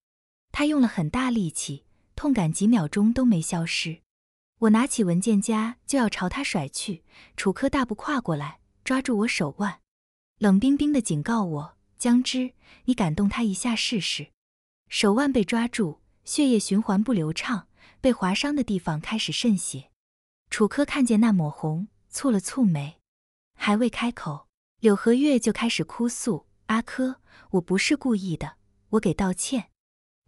他用了很大力气，痛感几秒钟都没消失。我拿起文件夹就要朝他甩去，楚科大步跨过来，抓住我手腕，冷冰冰地警告我：“姜之，你敢动他一下试试？”手腕被抓住。血液循环不流畅，被划伤的地方开始渗血。楚科看见那抹红，蹙了蹙眉，还未开口，柳和月就开始哭诉：“阿珂，我不是故意的，我给道歉。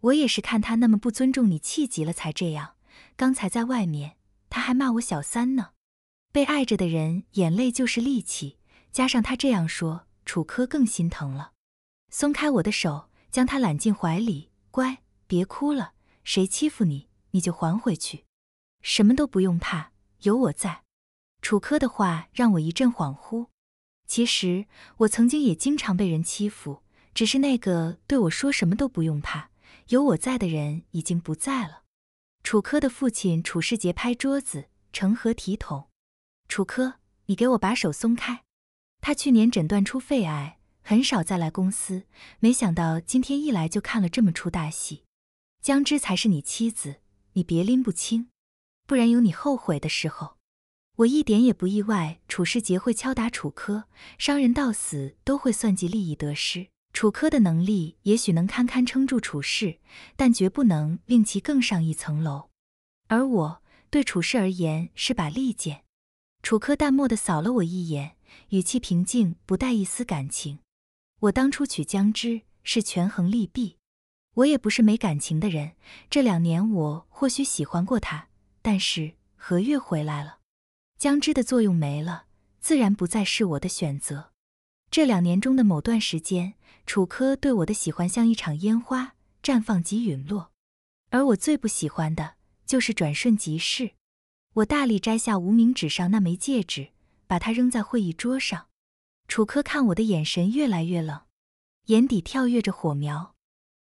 我也是看他那么不尊重你，气急了才这样。刚才在外面，他还骂我小三呢。”被爱着的人眼泪就是力气，加上他这样说，楚柯更心疼了，松开我的手，将他揽进怀里，乖。别哭了，谁欺负你，你就还回去，什么都不用怕，有我在。楚科的话让我一阵恍惚。其实我曾经也经常被人欺负，只是那个对我说什么都不用怕，有我在的人已经不在了。楚科的父亲楚世杰拍桌子，成何体统？楚科，你给我把手松开。他去年诊断出肺癌，很少再来公司，没想到今天一来就看了这么出大戏。姜芝才是你妻子，你别拎不清，不然有你后悔的时候。我一点也不意外，楚世杰会敲打楚柯，商人到死都会算计利益得失。楚柯的能力也许能堪堪撑住楚氏，但绝不能令其更上一层楼。而我对楚氏而言是把利剑。楚柯淡漠的扫了我一眼，语气平静，不带一丝感情。我当初娶姜芝是权衡利弊。我也不是没感情的人。这两年我或许喜欢过他，但是何月回来了，江之的作用没了，自然不再是我的选择。这两年中的某段时间，楚科对我的喜欢像一场烟花，绽放即陨落。而我最不喜欢的就是转瞬即逝。我大力摘下无名指上那枚戒指，把它扔在会议桌上。楚科看我的眼神越来越冷，眼底跳跃着火苗。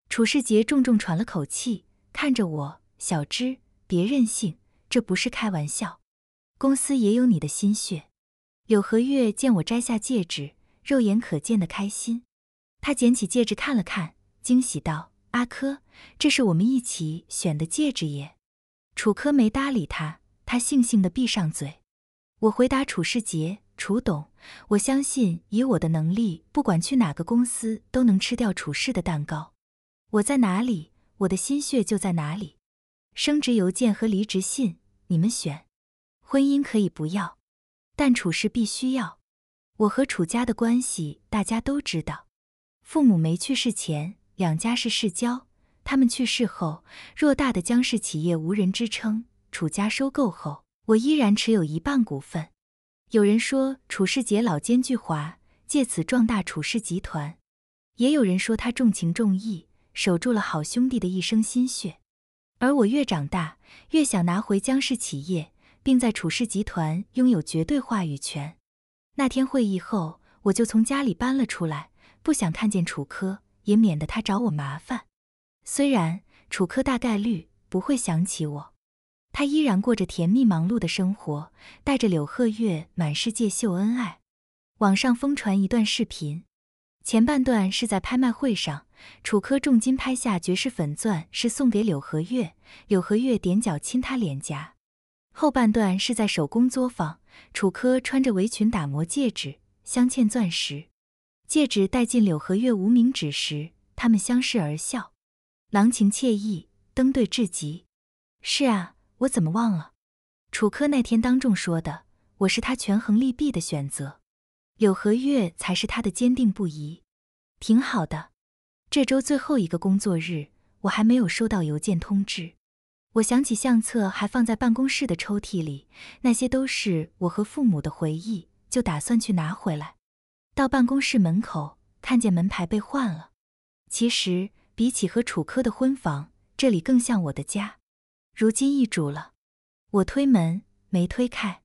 楚世杰重重喘了口气，看着我：“小芝，别任性，这不是开玩笑，公司也有你的心血。”柳和月见我摘下戒指，肉眼可见的开心。他捡起戒指看了看，惊喜道：“阿珂，这是我们一起选的戒指耶。”楚柯没搭理他，他悻悻地闭上嘴。我回答楚世杰：“楚董，我相信以我的能力，不管去哪个公司，都能吃掉楚氏的蛋糕。”我在哪里，我的心血就在哪里。升职邮件和离职信，你们选。婚姻可以不要，但楚氏必须要。我和楚家的关系大家都知道。父母没去世前，两家是世交。他们去世后，偌大的江氏企业无人支撑，楚家收购后，我依然持有一半股份。有人说楚世杰老奸巨猾，借此壮大楚氏集团；也有人说他重情重义。守住了好兄弟的一生心血，而我越长大越想拿回江氏企业，并在楚氏集团拥有绝对话语权。那天会议后，我就从家里搬了出来，不想看见楚科，也免得他找我麻烦。虽然楚科大概率不会想起我，他依然过着甜蜜忙碌的生活，带着柳鹤月满世界秀恩爱。网上疯传一段视频，前半段是在拍卖会上。楚柯重金拍下绝世粉钻，是送给柳和月。柳和月踮脚亲他脸颊。后半段是在手工作坊，楚柯穿着围裙打磨戒指，镶嵌钻石。戒指戴进柳和月无名指时，他们相视而笑，郎情妾意，登对至极。是啊，我怎么忘了？楚柯那天当众说的，我是他权衡利弊的选择，柳和月才是他的坚定不移。挺好的。这周最后一个工作日，我还没有收到邮件通知。我想起相册还放在办公室的抽屉里，那些都是我和父母的回忆，就打算去拿回来。到办公室门口，看见门牌被换了。其实比起和楚科的婚房，这里更像我的家。如今易主了。我推门没推开。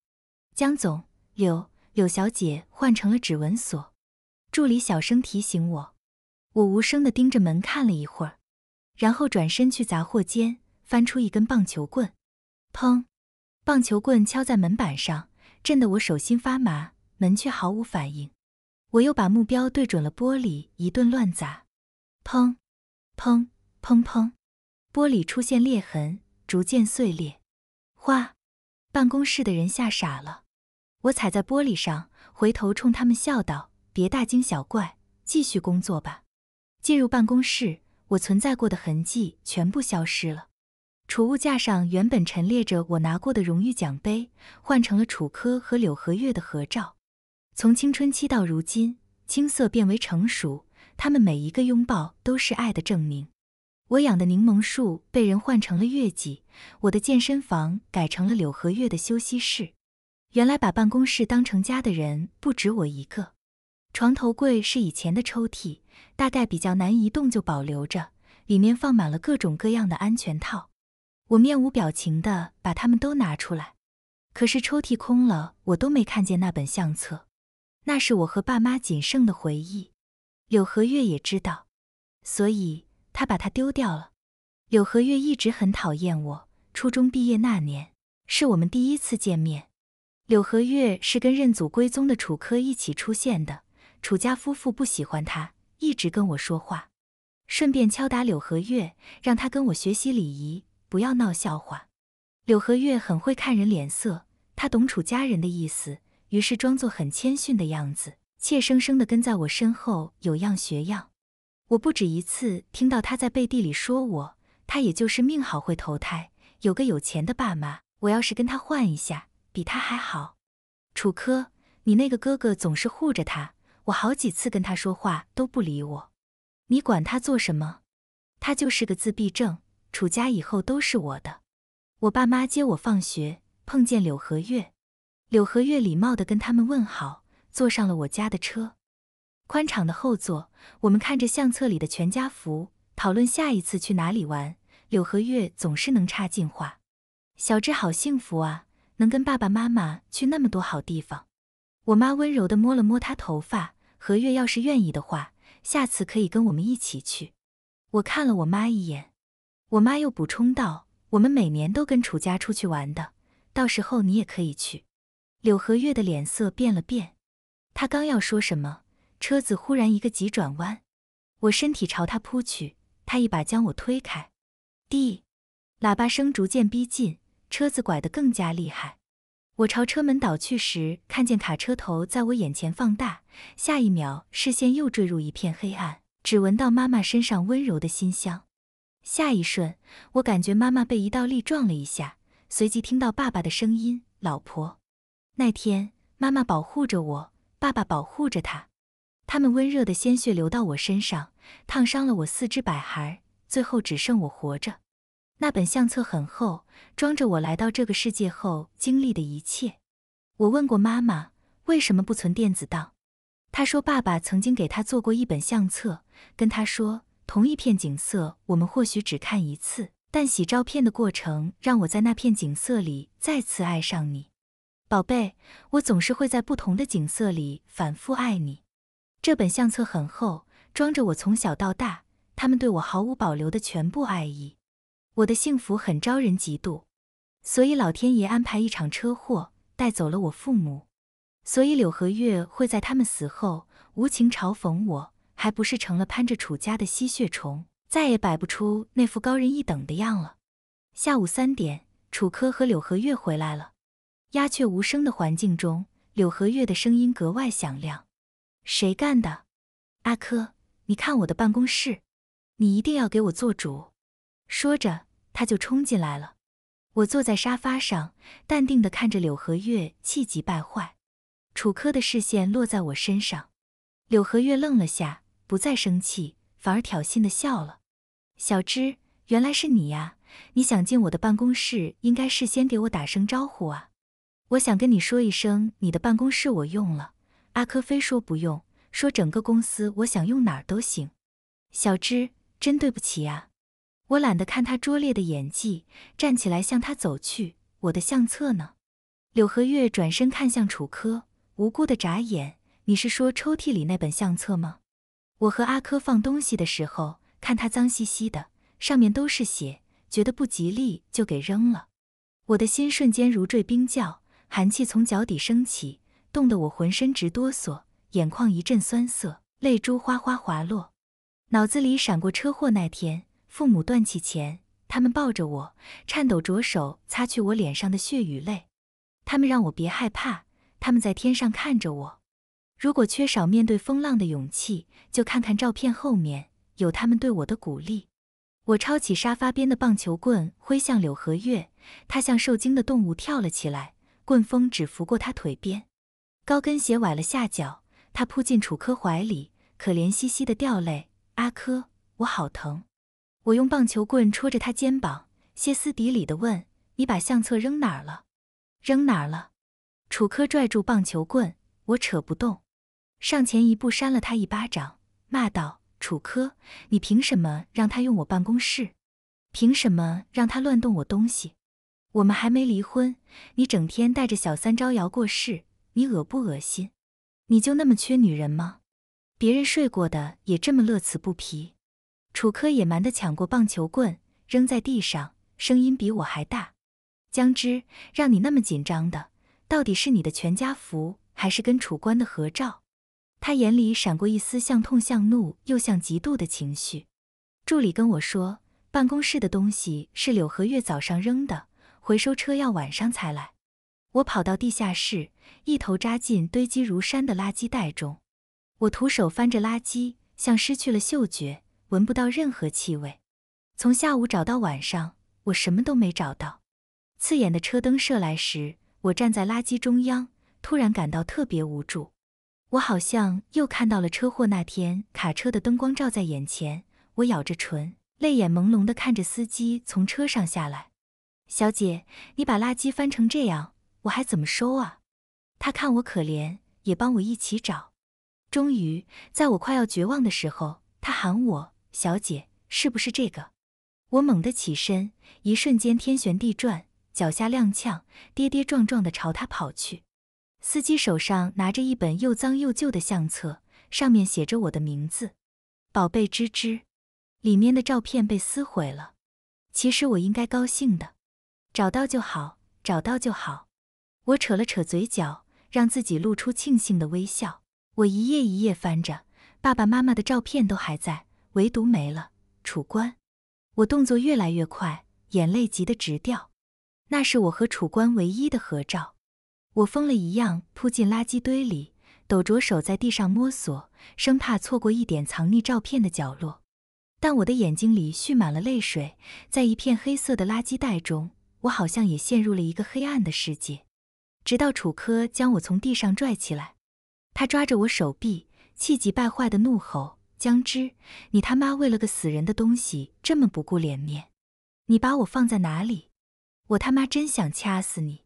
江总，柳柳小姐换成了指纹锁。助理小声提醒我。我无声地盯着门看了一会儿，然后转身去杂货间，翻出一根棒球棍，砰！棒球棍敲在门板上，震得我手心发麻，门却毫无反应。我又把目标对准了玻璃，一顿乱砸，砰！砰！砰砰！玻璃出现裂痕，逐渐碎裂，哗！办公室的人吓傻了。我踩在玻璃上，回头冲他们笑道：“别大惊小怪，继续工作吧。”进入办公室，我存在过的痕迹全部消失了。储物架上原本陈列着我拿过的荣誉奖杯，换成了楚科和柳和月的合照。从青春期到如今，青涩变为成熟，他们每一个拥抱都是爱的证明。我养的柠檬树被人换成了月季，我的健身房改成了柳和月的休息室。原来把办公室当成家的人不止我一个。床头柜是以前的抽屉，大概比较难移动，就保留着。里面放满了各种各样的安全套，我面无表情的把它们都拿出来，可是抽屉空了，我都没看见那本相册。那是我和爸妈仅剩的回忆。柳和月也知道，所以他把它丢掉了。柳和月一直很讨厌我。初中毕业那年，是我们第一次见面。柳和月是跟认祖归宗的楚科一起出现的。楚家夫妇不喜欢他，一直跟我说话，顺便敲打柳和月，让他跟我学习礼仪，不要闹笑话。柳和月很会看人脸色，他懂楚家人的意思，于是装作很谦逊的样子，怯生生地跟在我身后，有样学样。我不止一次听到他在背地里说我，他也就是命好会投胎，有个有钱的爸妈。我要是跟他换一下，比他还好。楚科，你那个哥哥总是护着他。我好几次跟他说话都不理我，你管他做什么？他就是个自闭症。楚家以后都是我的。我爸妈接我放学，碰见柳和月，柳和月礼貌的跟他们问好，坐上了我家的车。宽敞的后座，我们看着相册里的全家福，讨论下一次去哪里玩。柳和月总是能插进话。小智好幸福啊，能跟爸爸妈妈去那么多好地方。我妈温柔的摸了摸他头发。何月要是愿意的话，下次可以跟我们一起去。我看了我妈一眼，我妈又补充道：“我们每年都跟楚家出去玩的，到时候你也可以去。”柳和月的脸色变了变，她刚要说什么，车子忽然一个急转弯，我身体朝她扑去，她一把将我推开。滴，喇叭声逐渐逼近，车子拐得更加厉害。我朝车门倒去时，看见卡车头在我眼前放大，下一秒视线又坠入一片黑暗，只闻到妈妈身上温柔的馨香。下一瞬，我感觉妈妈被一道力撞了一下，随即听到爸爸的声音：“老婆。”那天，妈妈保护着我，爸爸保护着她，他们温热的鲜血流到我身上，烫伤了我四肢百骸，最后只剩我活着。那本相册很厚，装着我来到这个世界后经历的一切。我问过妈妈为什么不存电子档，她说爸爸曾经给她做过一本相册，跟她说同一片景色我们或许只看一次，但洗照片的过程让我在那片景色里再次爱上你，宝贝。我总是会在不同的景色里反复爱你。这本相册很厚，装着我从小到大他们对我毫无保留的全部爱意。我的幸福很招人嫉妒，所以老天爷安排一场车祸带走了我父母，所以柳和月会在他们死后无情嘲讽我，还不是成了攀着楚家的吸血虫，再也摆不出那副高人一等的样了。下午三点，楚珂和柳和月回来了，鸦雀无声的环境中，柳和月的声音格外响亮。谁干的？阿珂，你看我的办公室，你一定要给我做主。说着，他就冲进来了。我坐在沙发上，淡定地看着柳和月气急败坏。楚科的视线落在我身上，柳和月愣了下，不再生气，反而挑衅地笑了。小芝，原来是你呀！你想进我的办公室，应该事先给我打声招呼啊！我想跟你说一声，你的办公室我用了。阿科非说不用，说整个公司我想用哪儿都行。小芝，真对不起呀。我懒得看他拙劣的演技，站起来向他走去。我的相册呢？柳和月转身看向楚珂，无辜地眨眼。你是说抽屉里那本相册吗？我和阿珂放东西的时候，看他脏兮兮的，上面都是血，觉得不吉利，就给扔了。我的心瞬间如坠冰窖，寒气从脚底升起，冻得我浑身直哆嗦，眼眶一阵酸涩，泪珠哗哗滑落。脑子里闪过车祸那天。父母断气前，他们抱着我，颤抖着手擦去我脸上的血与泪。他们让我别害怕，他们在天上看着我。如果缺少面对风浪的勇气，就看看照片后面有他们对我的鼓励。我抄起沙发边的棒球棍，挥向柳和月。他像受惊的动物跳了起来，棍风只拂过他腿边。高跟鞋崴了下脚，他扑进楚科怀里，可怜兮兮的掉泪。阿珂，我好疼。我用棒球棍戳着他肩膀，歇斯底里的问：“你把相册扔哪儿了？扔哪儿了？”楚科拽住棒球棍，我扯不动，上前一步扇了他一巴掌，骂道：“楚科，你凭什么让他用我办公室？凭什么让他乱动我东西？我们还没离婚，你整天带着小三招摇过市，你恶不恶心？你就那么缺女人吗？别人睡过的也这么乐此不疲？”楚科野蛮地抢过棒球棍，扔在地上，声音比我还大。江之，让你那么紧张的，到底是你的全家福，还是跟楚关的合照？他眼里闪过一丝像痛、像怒、又像嫉妒的情绪。助理跟我说，办公室的东西是柳和月早上扔的，回收车要晚上才来。我跑到地下室，一头扎进堆积如山的垃圾袋中。我徒手翻着垃圾，像失去了嗅觉。闻不到任何气味，从下午找到晚上，我什么都没找到。刺眼的车灯射来时，我站在垃圾中央，突然感到特别无助。我好像又看到了车祸那天卡车的灯光照在眼前。我咬着唇，泪眼朦胧的看着司机从车上下来。小姐，你把垃圾翻成这样，我还怎么收啊？他看我可怜，也帮我一起找。终于，在我快要绝望的时候，他喊我。小姐，是不是这个？我猛地起身，一瞬间天旋地转，脚下踉跄，跌跌撞撞地朝他跑去。司机手上拿着一本又脏又旧的相册，上面写着我的名字，宝贝芝芝。里面的照片被撕毁了。其实我应该高兴的，找到就好，找到就好。我扯了扯嘴角，让自己露出庆幸的微笑。我一页一页翻着，爸爸妈妈的照片都还在。唯独没了楚关，我动作越来越快，眼泪急得直掉。那是我和楚关唯一的合照。我疯了一样扑进垃圾堆里，抖着手在地上摸索，生怕错过一点藏匿照片的角落。但我的眼睛里蓄满了泪水，在一片黑色的垃圾袋中，我好像也陷入了一个黑暗的世界。直到楚科将我从地上拽起来，他抓着我手臂，气急败坏地怒吼。江之，你他妈为了个死人的东西这么不顾脸面，你把我放在哪里？我他妈真想掐死你！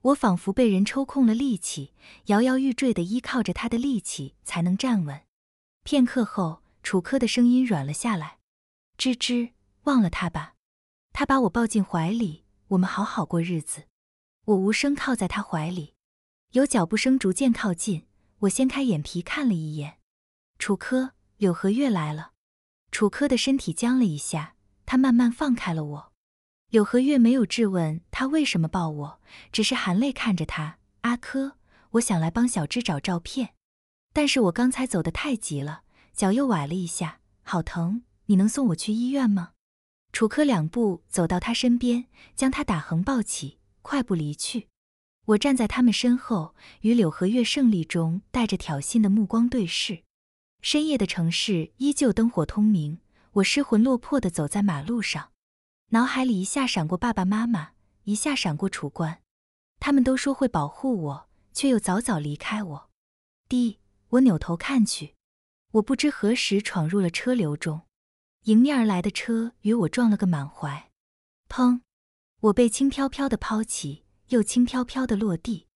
我仿佛被人抽空了力气，摇摇欲坠的依靠着他的力气才能站稳。片刻后，楚柯的声音软了下来：“芝芝，忘了他吧。他把我抱进怀里，我们好好过日子。”我无声靠在他怀里，有脚步声逐渐靠近。我掀开眼皮看了一眼，楚科。柳和月来了，楚科的身体僵了一下，他慢慢放开了我。柳和月没有质问他为什么抱我，只是含泪看着他。阿珂，我想来帮小芝找照片，但是我刚才走得太急了，脚又崴了一下，好疼！你能送我去医院吗？楚科两步走到他身边，将他打横抱起，快步离去。我站在他们身后，与柳和月胜利中带着挑衅的目光对视。深夜的城市依旧灯火通明，我失魂落魄的走在马路上，脑海里一下闪过爸爸妈妈，一下闪过楚关，他们都说会保护我，却又早早离开我。爹，我扭头看去，我不知何时闯入了车流中，迎面而来的车与我撞了个满怀，砰！我被轻飘飘的抛起，又轻飘飘的落地。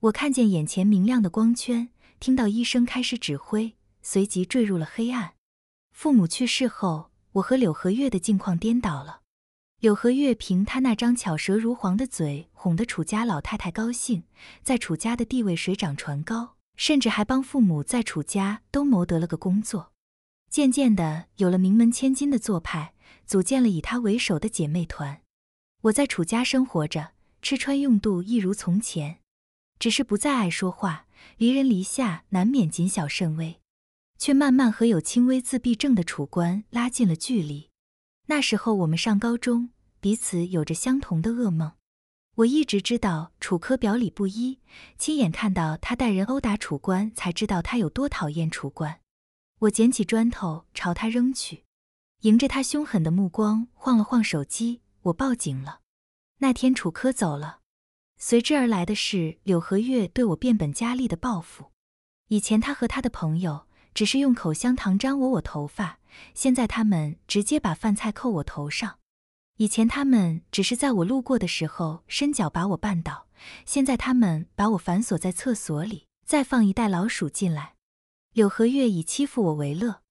我看见眼前明亮的光圈，听到医生开始指挥。随即坠入了黑暗。父母去世后，我和柳和月的境况颠倒了。柳和月凭他那张巧舌如簧的嘴，哄得楚家老太太高兴，在楚家的地位水涨船高，甚至还帮父母在楚家都谋得了个工作。渐渐的，有了名门千金的做派，组建了以他为首的姐妹团。我在楚家生活着，吃穿用度一如从前，只是不再爱说话，离人篱下，难免谨小慎微。却慢慢和有轻微自闭症的楚关拉近了距离。那时候我们上高中，彼此有着相同的噩梦。我一直知道楚科表里不一，亲眼看到他带人殴打楚关，才知道他有多讨厌楚关。我捡起砖头朝他扔去，迎着他凶狠的目光晃了晃手机，我报警了。那天楚科走了，随之而来的是柳和月对我变本加厉的报复。以前他和他的朋友。只是用口香糖粘我我头发，现在他们直接把饭菜扣我头上。以前他们只是在我路过的时候伸脚把我绊倒，现在他们把我反锁在厕所里，再放一袋老鼠进来。柳和月以欺负我为乐，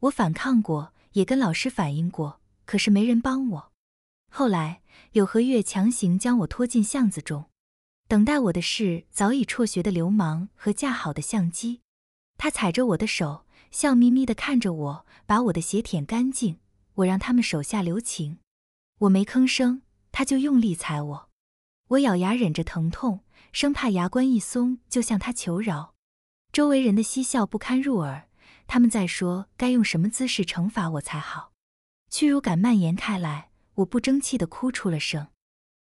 我反抗过，也跟老师反映过，可是没人帮我。后来柳和月强行将我拖进巷子中，等待我的是早已辍学的流氓和架好的相机。他踩着我的手，笑眯眯地看着我，把我的鞋舔干净。我让他们手下留情，我没吭声，他就用力踩我。我咬牙忍着疼痛，生怕牙关一松就向他求饶。周围人的嬉笑不堪入耳，他们在说该用什么姿势惩罚我才好。屈辱感蔓延开来，我不争气地哭出了声。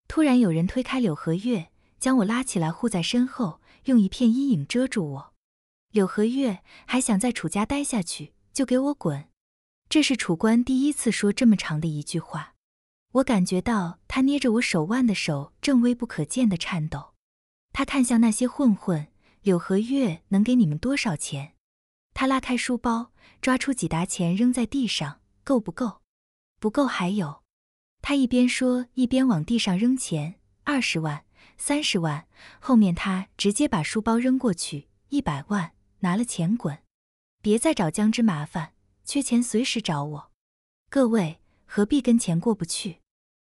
突然有人推开柳和月，将我拉起来护在身后，用一片阴影遮住我。柳和月还想在楚家待下去，就给我滚！这是楚关第一次说这么长的一句话。我感觉到他捏着我手腕的手正微不可见的颤抖。他看向那些混混：“柳和月能给你们多少钱？”他拉开书包，抓出几沓钱扔在地上：“够不够？不够还有。”他一边说，一边往地上扔钱：二十万、三十万。后面他直接把书包扔过去：一百万。拿了钱滚，别再找江之麻烦。缺钱随时找我。各位何必跟钱过不去？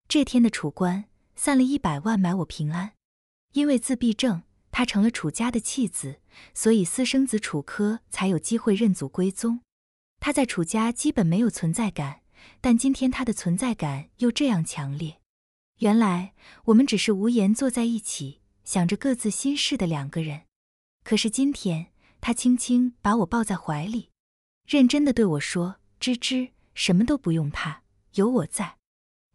这天的楚关散了一百万买我平安。因为自闭症，他成了楚家的弃子，所以私生子楚科才有机会认祖归宗。他在楚家基本没有存在感，但今天他的存在感又这样强烈。原来我们只是无言坐在一起，想着各自心事的两个人。可是今天。他轻轻把我抱在怀里，认真地对我说：“芝芝，什么都不用怕，有我在。”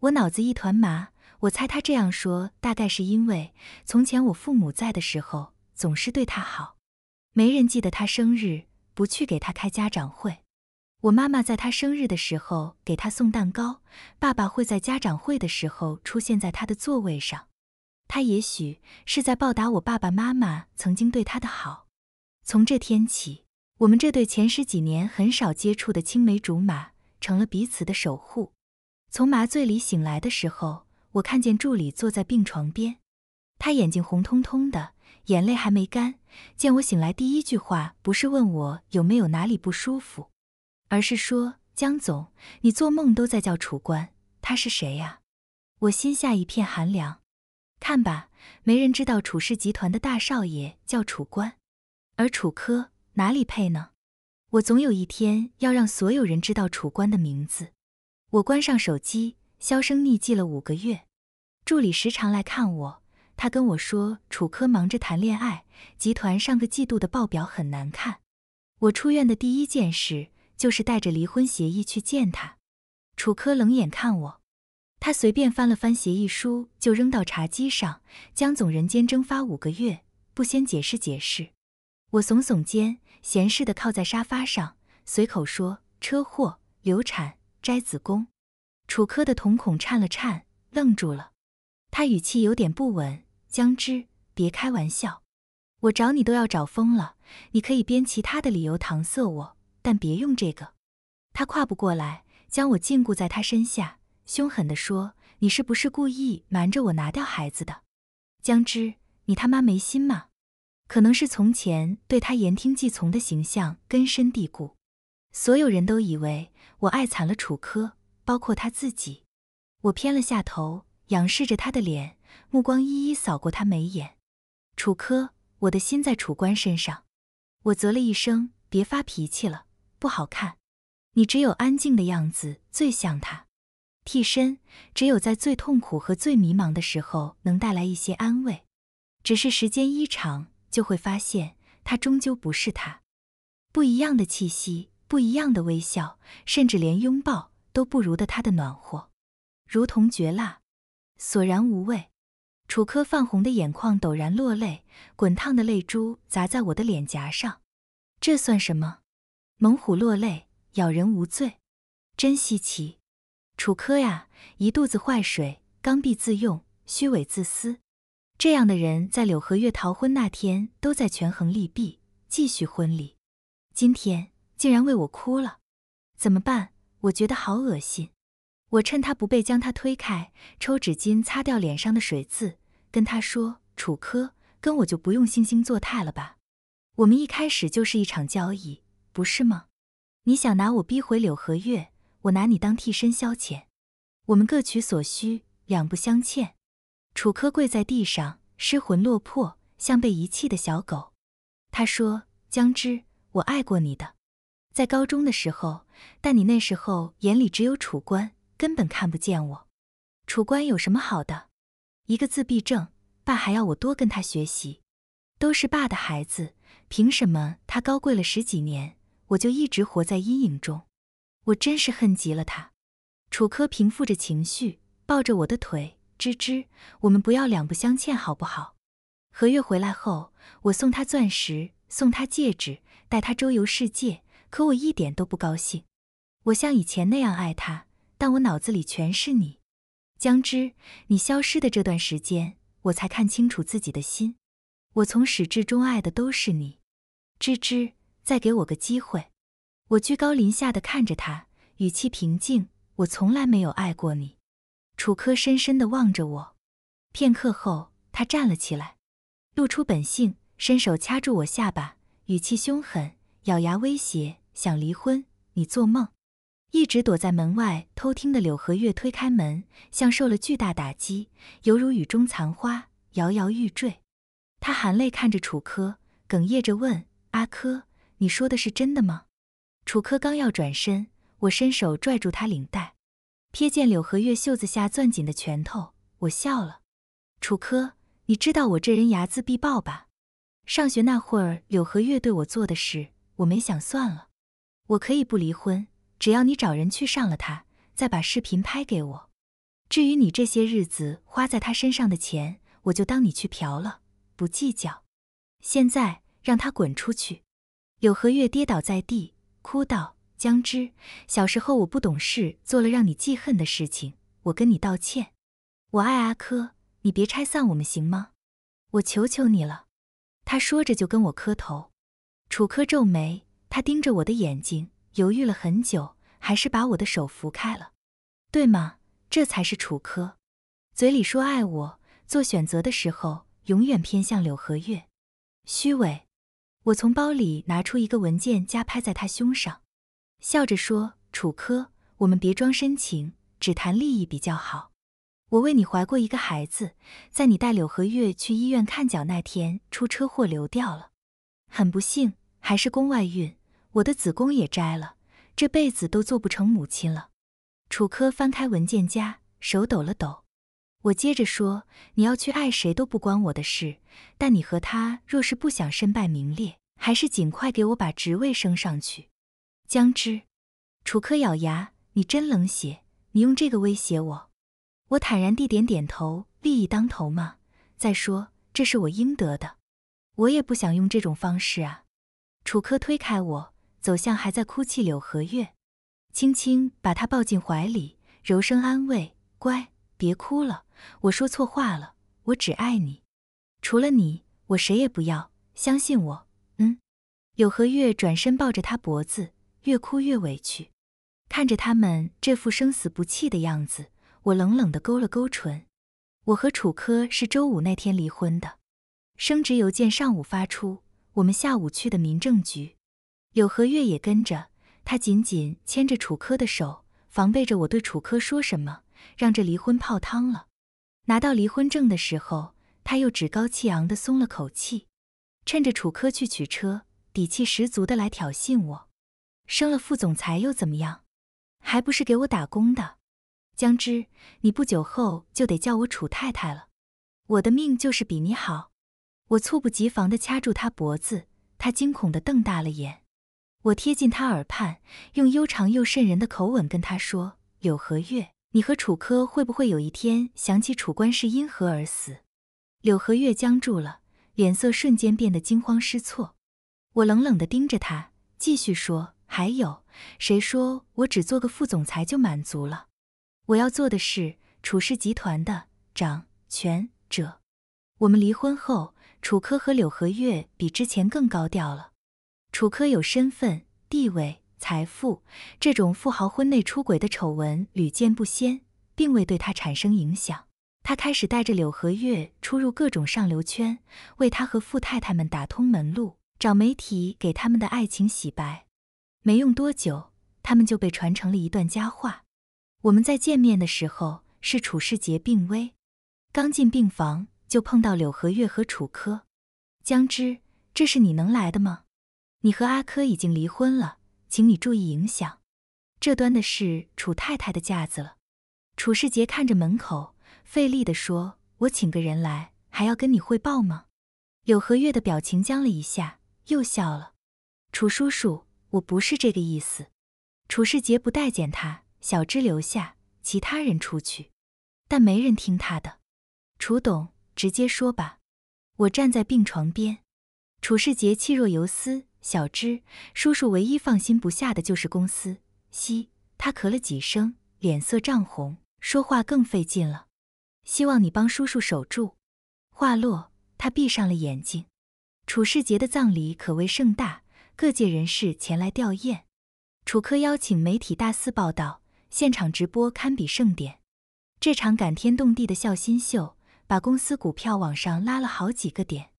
我脑子一团麻。我猜他这样说，大概是因为从前我父母在的时候，总是对他好。没人记得他生日，不去给他开家长会。我妈妈在他生日的时候给他送蛋糕，爸爸会在家长会的时候出现在他的座位上。他也许是在报答我爸爸妈妈曾经对他的好。从这天起，我们这对前十几年很少接触的青梅竹马成了彼此的守护。从麻醉里醒来的时候，我看见助理坐在病床边，他眼睛红彤彤的，眼泪还没干。见我醒来，第一句话不是问我有没有哪里不舒服，而是说：“江总，你做梦都在叫楚关，他是谁呀？”我心下一片寒凉。看吧，没人知道楚氏集团的大少爷叫楚关。而楚科哪里配呢？我总有一天要让所有人知道楚关的名字。我关上手机，销声匿迹了五个月。助理时常来看我，他跟我说楚科忙着谈恋爱，集团上个季度的报表很难看。我出院的第一件事就是带着离婚协议去见他。楚科冷眼看我，他随便翻了翻协议书，就扔到茶几上。江总人间蒸发五个月，不先解释解释？我耸耸肩，闲适的靠在沙发上，随口说：“车祸、流产、摘子宫。”楚科的瞳孔颤了颤，愣住了。他语气有点不稳：“姜之，别开玩笑，我找你都要找疯了。你可以编其他的理由搪塞我，但别用这个。”他跨不过来，将我禁锢在他身下，凶狠地说：“你是不是故意瞒着我拿掉孩子的？姜之，你他妈没心吗？”可能是从前对他言听计从的形象根深蒂固，所有人都以为我爱惨了楚科，包括他自己。我偏了下头，仰视着他的脸，目光一一扫过他眉眼。楚科，我的心在楚关身上。我啧了一声，别发脾气了，不好看。你只有安静的样子最像他。替身只有在最痛苦和最迷茫的时候能带来一些安慰，只是时间一长。就会发现，他终究不是他，不一样的气息，不一样的微笑，甚至连拥抱都不如的他的暖和，如同绝蜡，索然无味。楚科泛红的眼眶陡然落泪，滚烫的泪珠砸在我的脸颊上。这算什么？猛虎落泪，咬人无罪，真稀奇。楚科呀，一肚子坏水，刚愎自用，虚伪自私。这样的人在柳和月逃婚那天都在权衡利弊，继续婚礼。今天竟然为我哭了，怎么办？我觉得好恶心。我趁他不备将他推开，抽纸巾擦掉脸上的水渍，跟他说：“楚科，跟我就不用惺惺作态了吧？我们一开始就是一场交易，不是吗？你想拿我逼回柳和月，我拿你当替身消遣，我们各取所需，两不相欠。”楚珂跪在地上，失魂落魄，像被遗弃的小狗。他说：“江之，我爱过你的，在高中的时候，但你那时候眼里只有楚关，根本看不见我。楚关有什么好的？一个自闭症，爸还要我多跟他学习。都是爸的孩子，凭什么他高贵了十几年，我就一直活在阴影中？我真是恨极了他。”楚科平复着情绪，抱着我的腿。芝芝，我们不要两不相欠，好不好？何月回来后，我送她钻石，送她戒指，带她周游世界，可我一点都不高兴。我像以前那样爱她，但我脑子里全是你。江之，你消失的这段时间，我才看清楚自己的心，我从始至终爱的都是你。芝芝，再给我个机会。我居高临下的看着她，语气平静，我从来没有爱过你。楚珂深深地望着我，片刻后，他站了起来，露出本性，伸手掐住我下巴，语气凶狠，咬牙威胁：“想离婚？你做梦！”一直躲在门外偷听的柳和月推开门，像受了巨大打击，犹如雨中残花，摇摇欲坠。他含泪看着楚柯，哽咽着问：“阿珂，你说的是真的吗？”楚柯刚要转身，我伸手拽住他领带。瞥见柳和月袖子下攥紧的拳头，我笑了。楚科，你知道我这人睚眦必报吧？上学那会儿，柳和月对我做的事，我没想算了。我可以不离婚，只要你找人去上了他，再把视频拍给我。至于你这些日子花在他身上的钱，我就当你去嫖了，不计较。现在让他滚出去！柳和月跌倒在地，哭道。江之，小时候我不懂事，做了让你记恨的事情，我跟你道歉。我爱阿珂，你别拆散我们，行吗？我求求你了。他说着就跟我磕头。楚科皱眉，他盯着我的眼睛，犹豫了很久，还是把我的手扶开了。对吗？这才是楚科，嘴里说爱我，做选择的时候永远偏向柳和月，虚伪。我从包里拿出一个文件夹，拍在他胸上。笑着说：“楚科，我们别装深情，只谈利益比较好。我为你怀过一个孩子，在你带柳和月去医院看脚那天出车祸流掉了，很不幸，还是宫外孕，我的子宫也摘了，这辈子都做不成母亲了。”楚科翻开文件夹，手抖了抖。我接着说：“你要去爱谁都不关我的事，但你和他若是不想身败名裂，还是尽快给我把职位升上去。”姜之，楚珂咬牙，你真冷血！你用这个威胁我？我坦然地点点头，利益当头嘛。再说，这是我应得的。我也不想用这种方式啊。楚珂推开我，走向还在哭泣柳和月，轻轻把她抱进怀里，柔声安慰：“乖，别哭了。我说错话了，我只爱你，除了你，我谁也不要。相信我。”嗯。柳和月转身抱着他脖子。越哭越委屈，看着他们这副生死不弃的样子，我冷冷的勾了勾唇。我和楚科是周五那天离婚的，升职邮件上午发出，我们下午去的民政局。柳和月也跟着，他紧紧牵着楚科的手，防备着我对楚科说什么，让这离婚泡汤了。拿到离婚证的时候，他又趾高气昂的松了口气，趁着楚科去取车，底气十足的来挑衅我。升了副总裁又怎么样，还不是给我打工的？江之，你不久后就得叫我楚太太了。我的命就是比你好。我猝不及防地掐住他脖子，他惊恐地瞪大了眼。我贴近他耳畔，用悠长又渗人的口吻跟他说：“柳和月，你和楚科会不会有一天想起楚官是因何而死？”柳和月僵住了，脸色瞬间变得惊慌失措。我冷冷地盯着他，继续说。还有，谁说我只做个副总裁就满足了？我要做的是楚氏集团的掌权者。我们离婚后，楚珂和柳和月比之前更高调了。楚珂有身份、地位、财富，这种富豪婚内出轨的丑闻屡见不鲜，并未对他产生影响。他开始带着柳和月出入各种上流圈，为他和富太太们打通门路，找媒体给他们的爱情洗白。没用多久，他们就被传成了一段佳话。我们在见面的时候，是楚世杰病危，刚进病房就碰到柳和月和楚柯。江之，这是你能来的吗？你和阿珂已经离婚了，请你注意影响。这端的是楚太太的架子了。楚世杰看着门口，费力地说：“我请个人来，还要跟你汇报吗？”柳和月的表情僵了一下，又笑了。楚叔叔。我不是这个意思，楚世杰不待见他，小芝留下，其他人出去，但没人听他的。楚董，直接说吧。我站在病床边，楚世杰气若游丝。小芝，叔叔唯一放心不下的就是公司。吸，他咳了几声，脸色涨红，说话更费劲了。希望你帮叔叔守住。话落，他闭上了眼睛。楚世杰的葬礼可谓盛大。各界人士前来吊唁，楚科邀请媒体大肆报道，现场直播堪比盛典。这场感天动地的笑心秀，把公司股票往上拉了好几个点。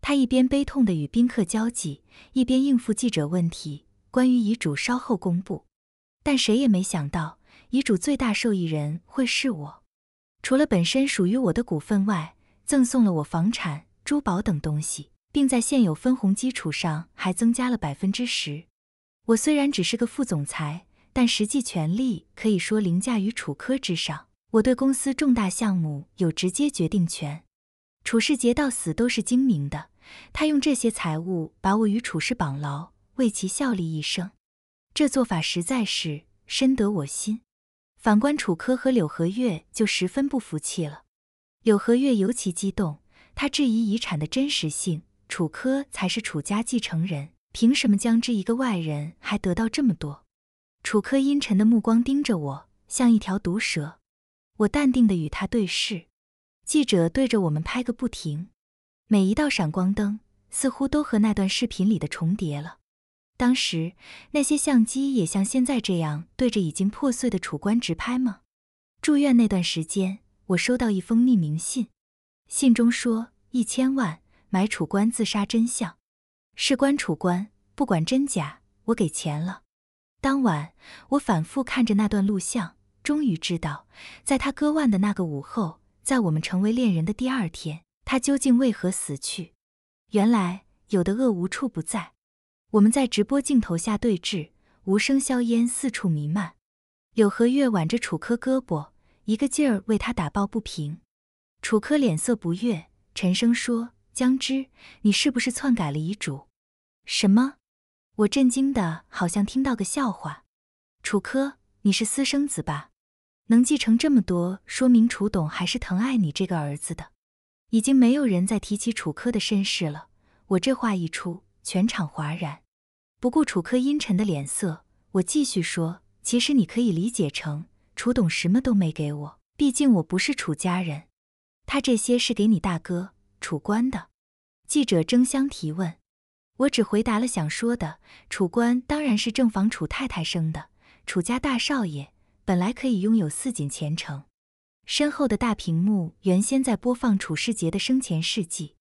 他一边悲痛地与宾客交际，一边应付记者问题。关于遗嘱，稍后公布。但谁也没想到，遗嘱最大受益人会是我。除了本身属于我的股份外，赠送了我房产、珠宝等东西。并在现有分红基础上还增加了百分之十。我虽然只是个副总裁，但实际权力可以说凌驾于楚科之上。我对公司重大项目有直接决定权。楚世杰到死都是精明的，他用这些财物把我与楚氏绑牢，为其效力一生。这做法实在是深得我心。反观楚科和柳和月就十分不服气了。柳和月尤其激动，他质疑遗产的真实性。楚科才是楚家继承人，凭什么江之一个外人还得到这么多？楚科阴沉的目光盯着我，像一条毒蛇。我淡定的与他对视。记者对着我们拍个不停，每一道闪光灯似乎都和那段视频里的重叠了。当时那些相机也像现在这样对着已经破碎的楚官直拍吗？住院那段时间，我收到一封匿名信，信中说一千万。买楚官自杀真相，事关楚官，不管真假，我给钱了。当晚，我反复看着那段录像，终于知道，在他割腕的那个午后，在我们成为恋人的第二天，他究竟为何死去？原来，有的恶无处不在。我们在直播镜头下对峙，无声硝烟四处弥漫。柳和月挽着楚柯胳膊，一个劲儿为他打抱不平。楚柯脸色不悦，沉声说。江之，你是不是篡改了遗嘱？什么？我震惊的好像听到个笑话。楚科，你是私生子吧？能继承这么多，说明楚董还是疼爱你这个儿子的。已经没有人再提起楚科的身世了。我这话一出，全场哗然。不顾楚科阴沉的脸色，我继续说：其实你可以理解成，楚董什么都没给我，毕竟我不是楚家人。他这些是给你大哥。楚关的记者争相提问，我只回答了想说的。楚关当然是正房楚太太生的，楚家大少爷本来可以拥有四锦前程。身后的大屏幕原先在播放楚世杰的生前事迹，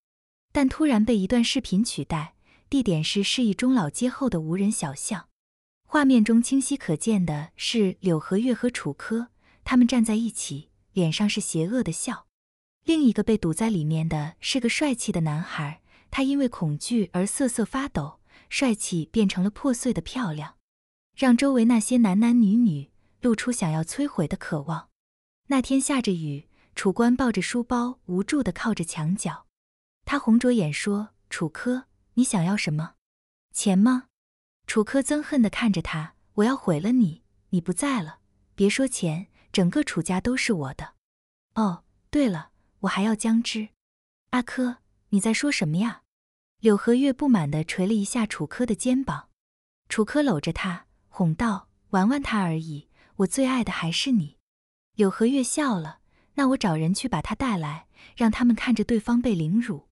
但突然被一段视频取代，地点是市一中老街后的无人小巷。画面中清晰可见的是柳和月和楚柯，他们站在一起，脸上是邪恶的笑。另一个被堵在里面的是个帅气的男孩，他因为恐惧而瑟瑟发抖，帅气变成了破碎的漂亮，让周围那些男男女女露出想要摧毁的渴望。那天下着雨，楚关抱着书包，无助地靠着墙角。他红着眼说：“楚科，你想要什么？钱吗？”楚科憎恨地看着他：“我要毁了你，你不在了，别说钱，整个楚家都是我的。”哦，对了。我还要姜汁。阿珂，你在说什么呀？柳和月不满的捶了一下楚珂的肩膀，楚珂搂着他哄道：“玩玩他而已，我最爱的还是你。”柳和月笑了，那我找人去把他带来，让他们看着对方被凌辱。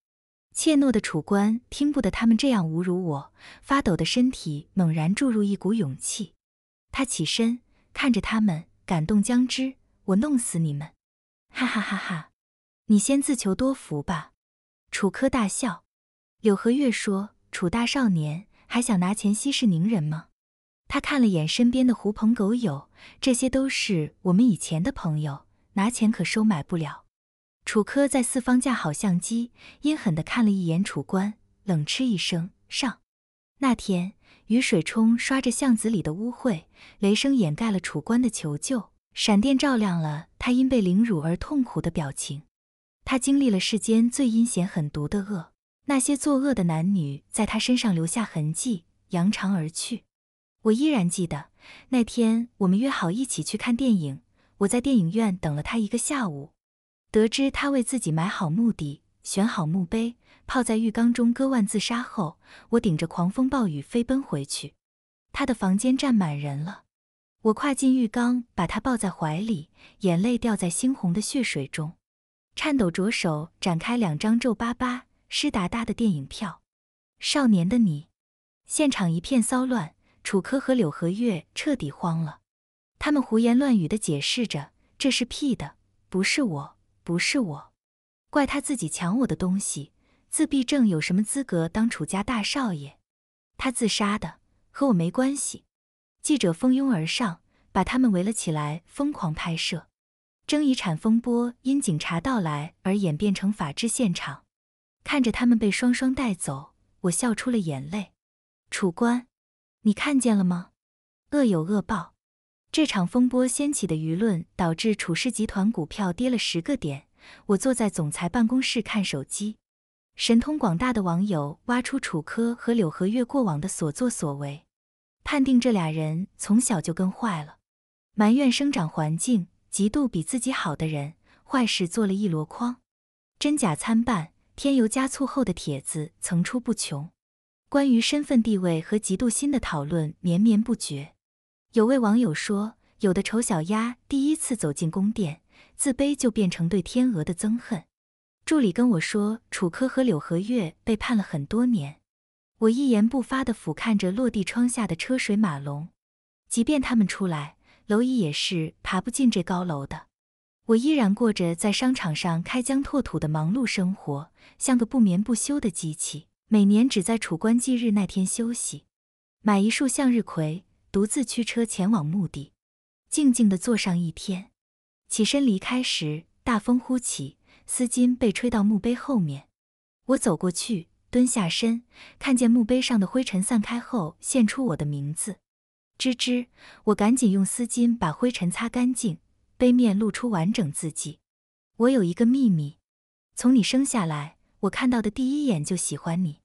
怯懦的楚官听不得他们这样侮辱我，发抖的身体猛然注入一股勇气，他起身看着他们，感动将之：“我弄死你们！”哈哈哈哈。你先自求多福吧。楚柯大笑，柳和月说：“楚大少年还想拿钱息事宁人吗？”他看了眼身边的狐朋狗友，这些都是我们以前的朋友，拿钱可收买不了。楚科在四方架好相机，阴狠的看了一眼楚官，冷嗤一声上。那天雨水冲刷着巷子里的污秽，雷声掩盖了楚官的求救，闪电照亮了他因被凌辱而痛苦的表情。他经历了世间最阴险狠毒的恶，那些作恶的男女在他身上留下痕迹，扬长而去。我依然记得那天，我们约好一起去看电影，我在电影院等了他一个下午。得知他为自己买好墓地、选好墓碑、泡在浴缸中割腕自杀后，我顶着狂风暴雨飞奔回去。他的房间站满人了，我跨进浴缸，把他抱在怀里，眼泪掉在猩红的血水中。颤抖着手展开两张皱巴巴、湿哒哒的电影票，《少年的你》，现场一片骚乱，楚科和柳和月彻底慌了，他们胡言乱语的解释着：“这是屁的，不是我，不是我，怪他自己抢我的东西，自闭症有什么资格当楚家大少爷？他自杀的，和我没关系。”记者蜂拥而上，把他们围了起来，疯狂拍摄。争遗产风波因警察到来而演变成法治现场，看着他们被双双带走，我笑出了眼泪。楚官，你看见了吗？恶有恶报。这场风波掀起的舆论导致楚氏集团股票跌了十个点。我坐在总裁办公室看手机，神通广大的网友挖出楚科和柳和月过往的所作所为，判定这俩人从小就跟坏了，埋怨生长环境。嫉妒比自己好的人，坏事做了一箩筐，真假参半、添油加醋后的帖子层出不穷。关于身份地位和嫉妒心的讨论绵绵不绝。有位网友说，有的丑小鸭第一次走进宫殿，自卑就变成对天鹅的憎恨。助理跟我说，楚科和柳和月被判了很多年。我一言不发地俯瞰着落地窗下的车水马龙，即便他们出来。蝼蚁也是爬不进这高楼的。我依然过着在商场上开疆拓土的忙碌生活，像个不眠不休的机器。每年只在楚关祭日那天休息，买一束向日葵，独自驱车前往墓地，静静地坐上一天。起身离开时，大风呼起，丝巾被吹到墓碑后面。我走过去，蹲下身，看见墓碑上的灰尘散开后，现出我的名字。吱吱！我赶紧用丝巾把灰尘擦干净，杯面露出完整字迹。我有一个秘密，从你生下来，我看到的第一眼就喜欢你。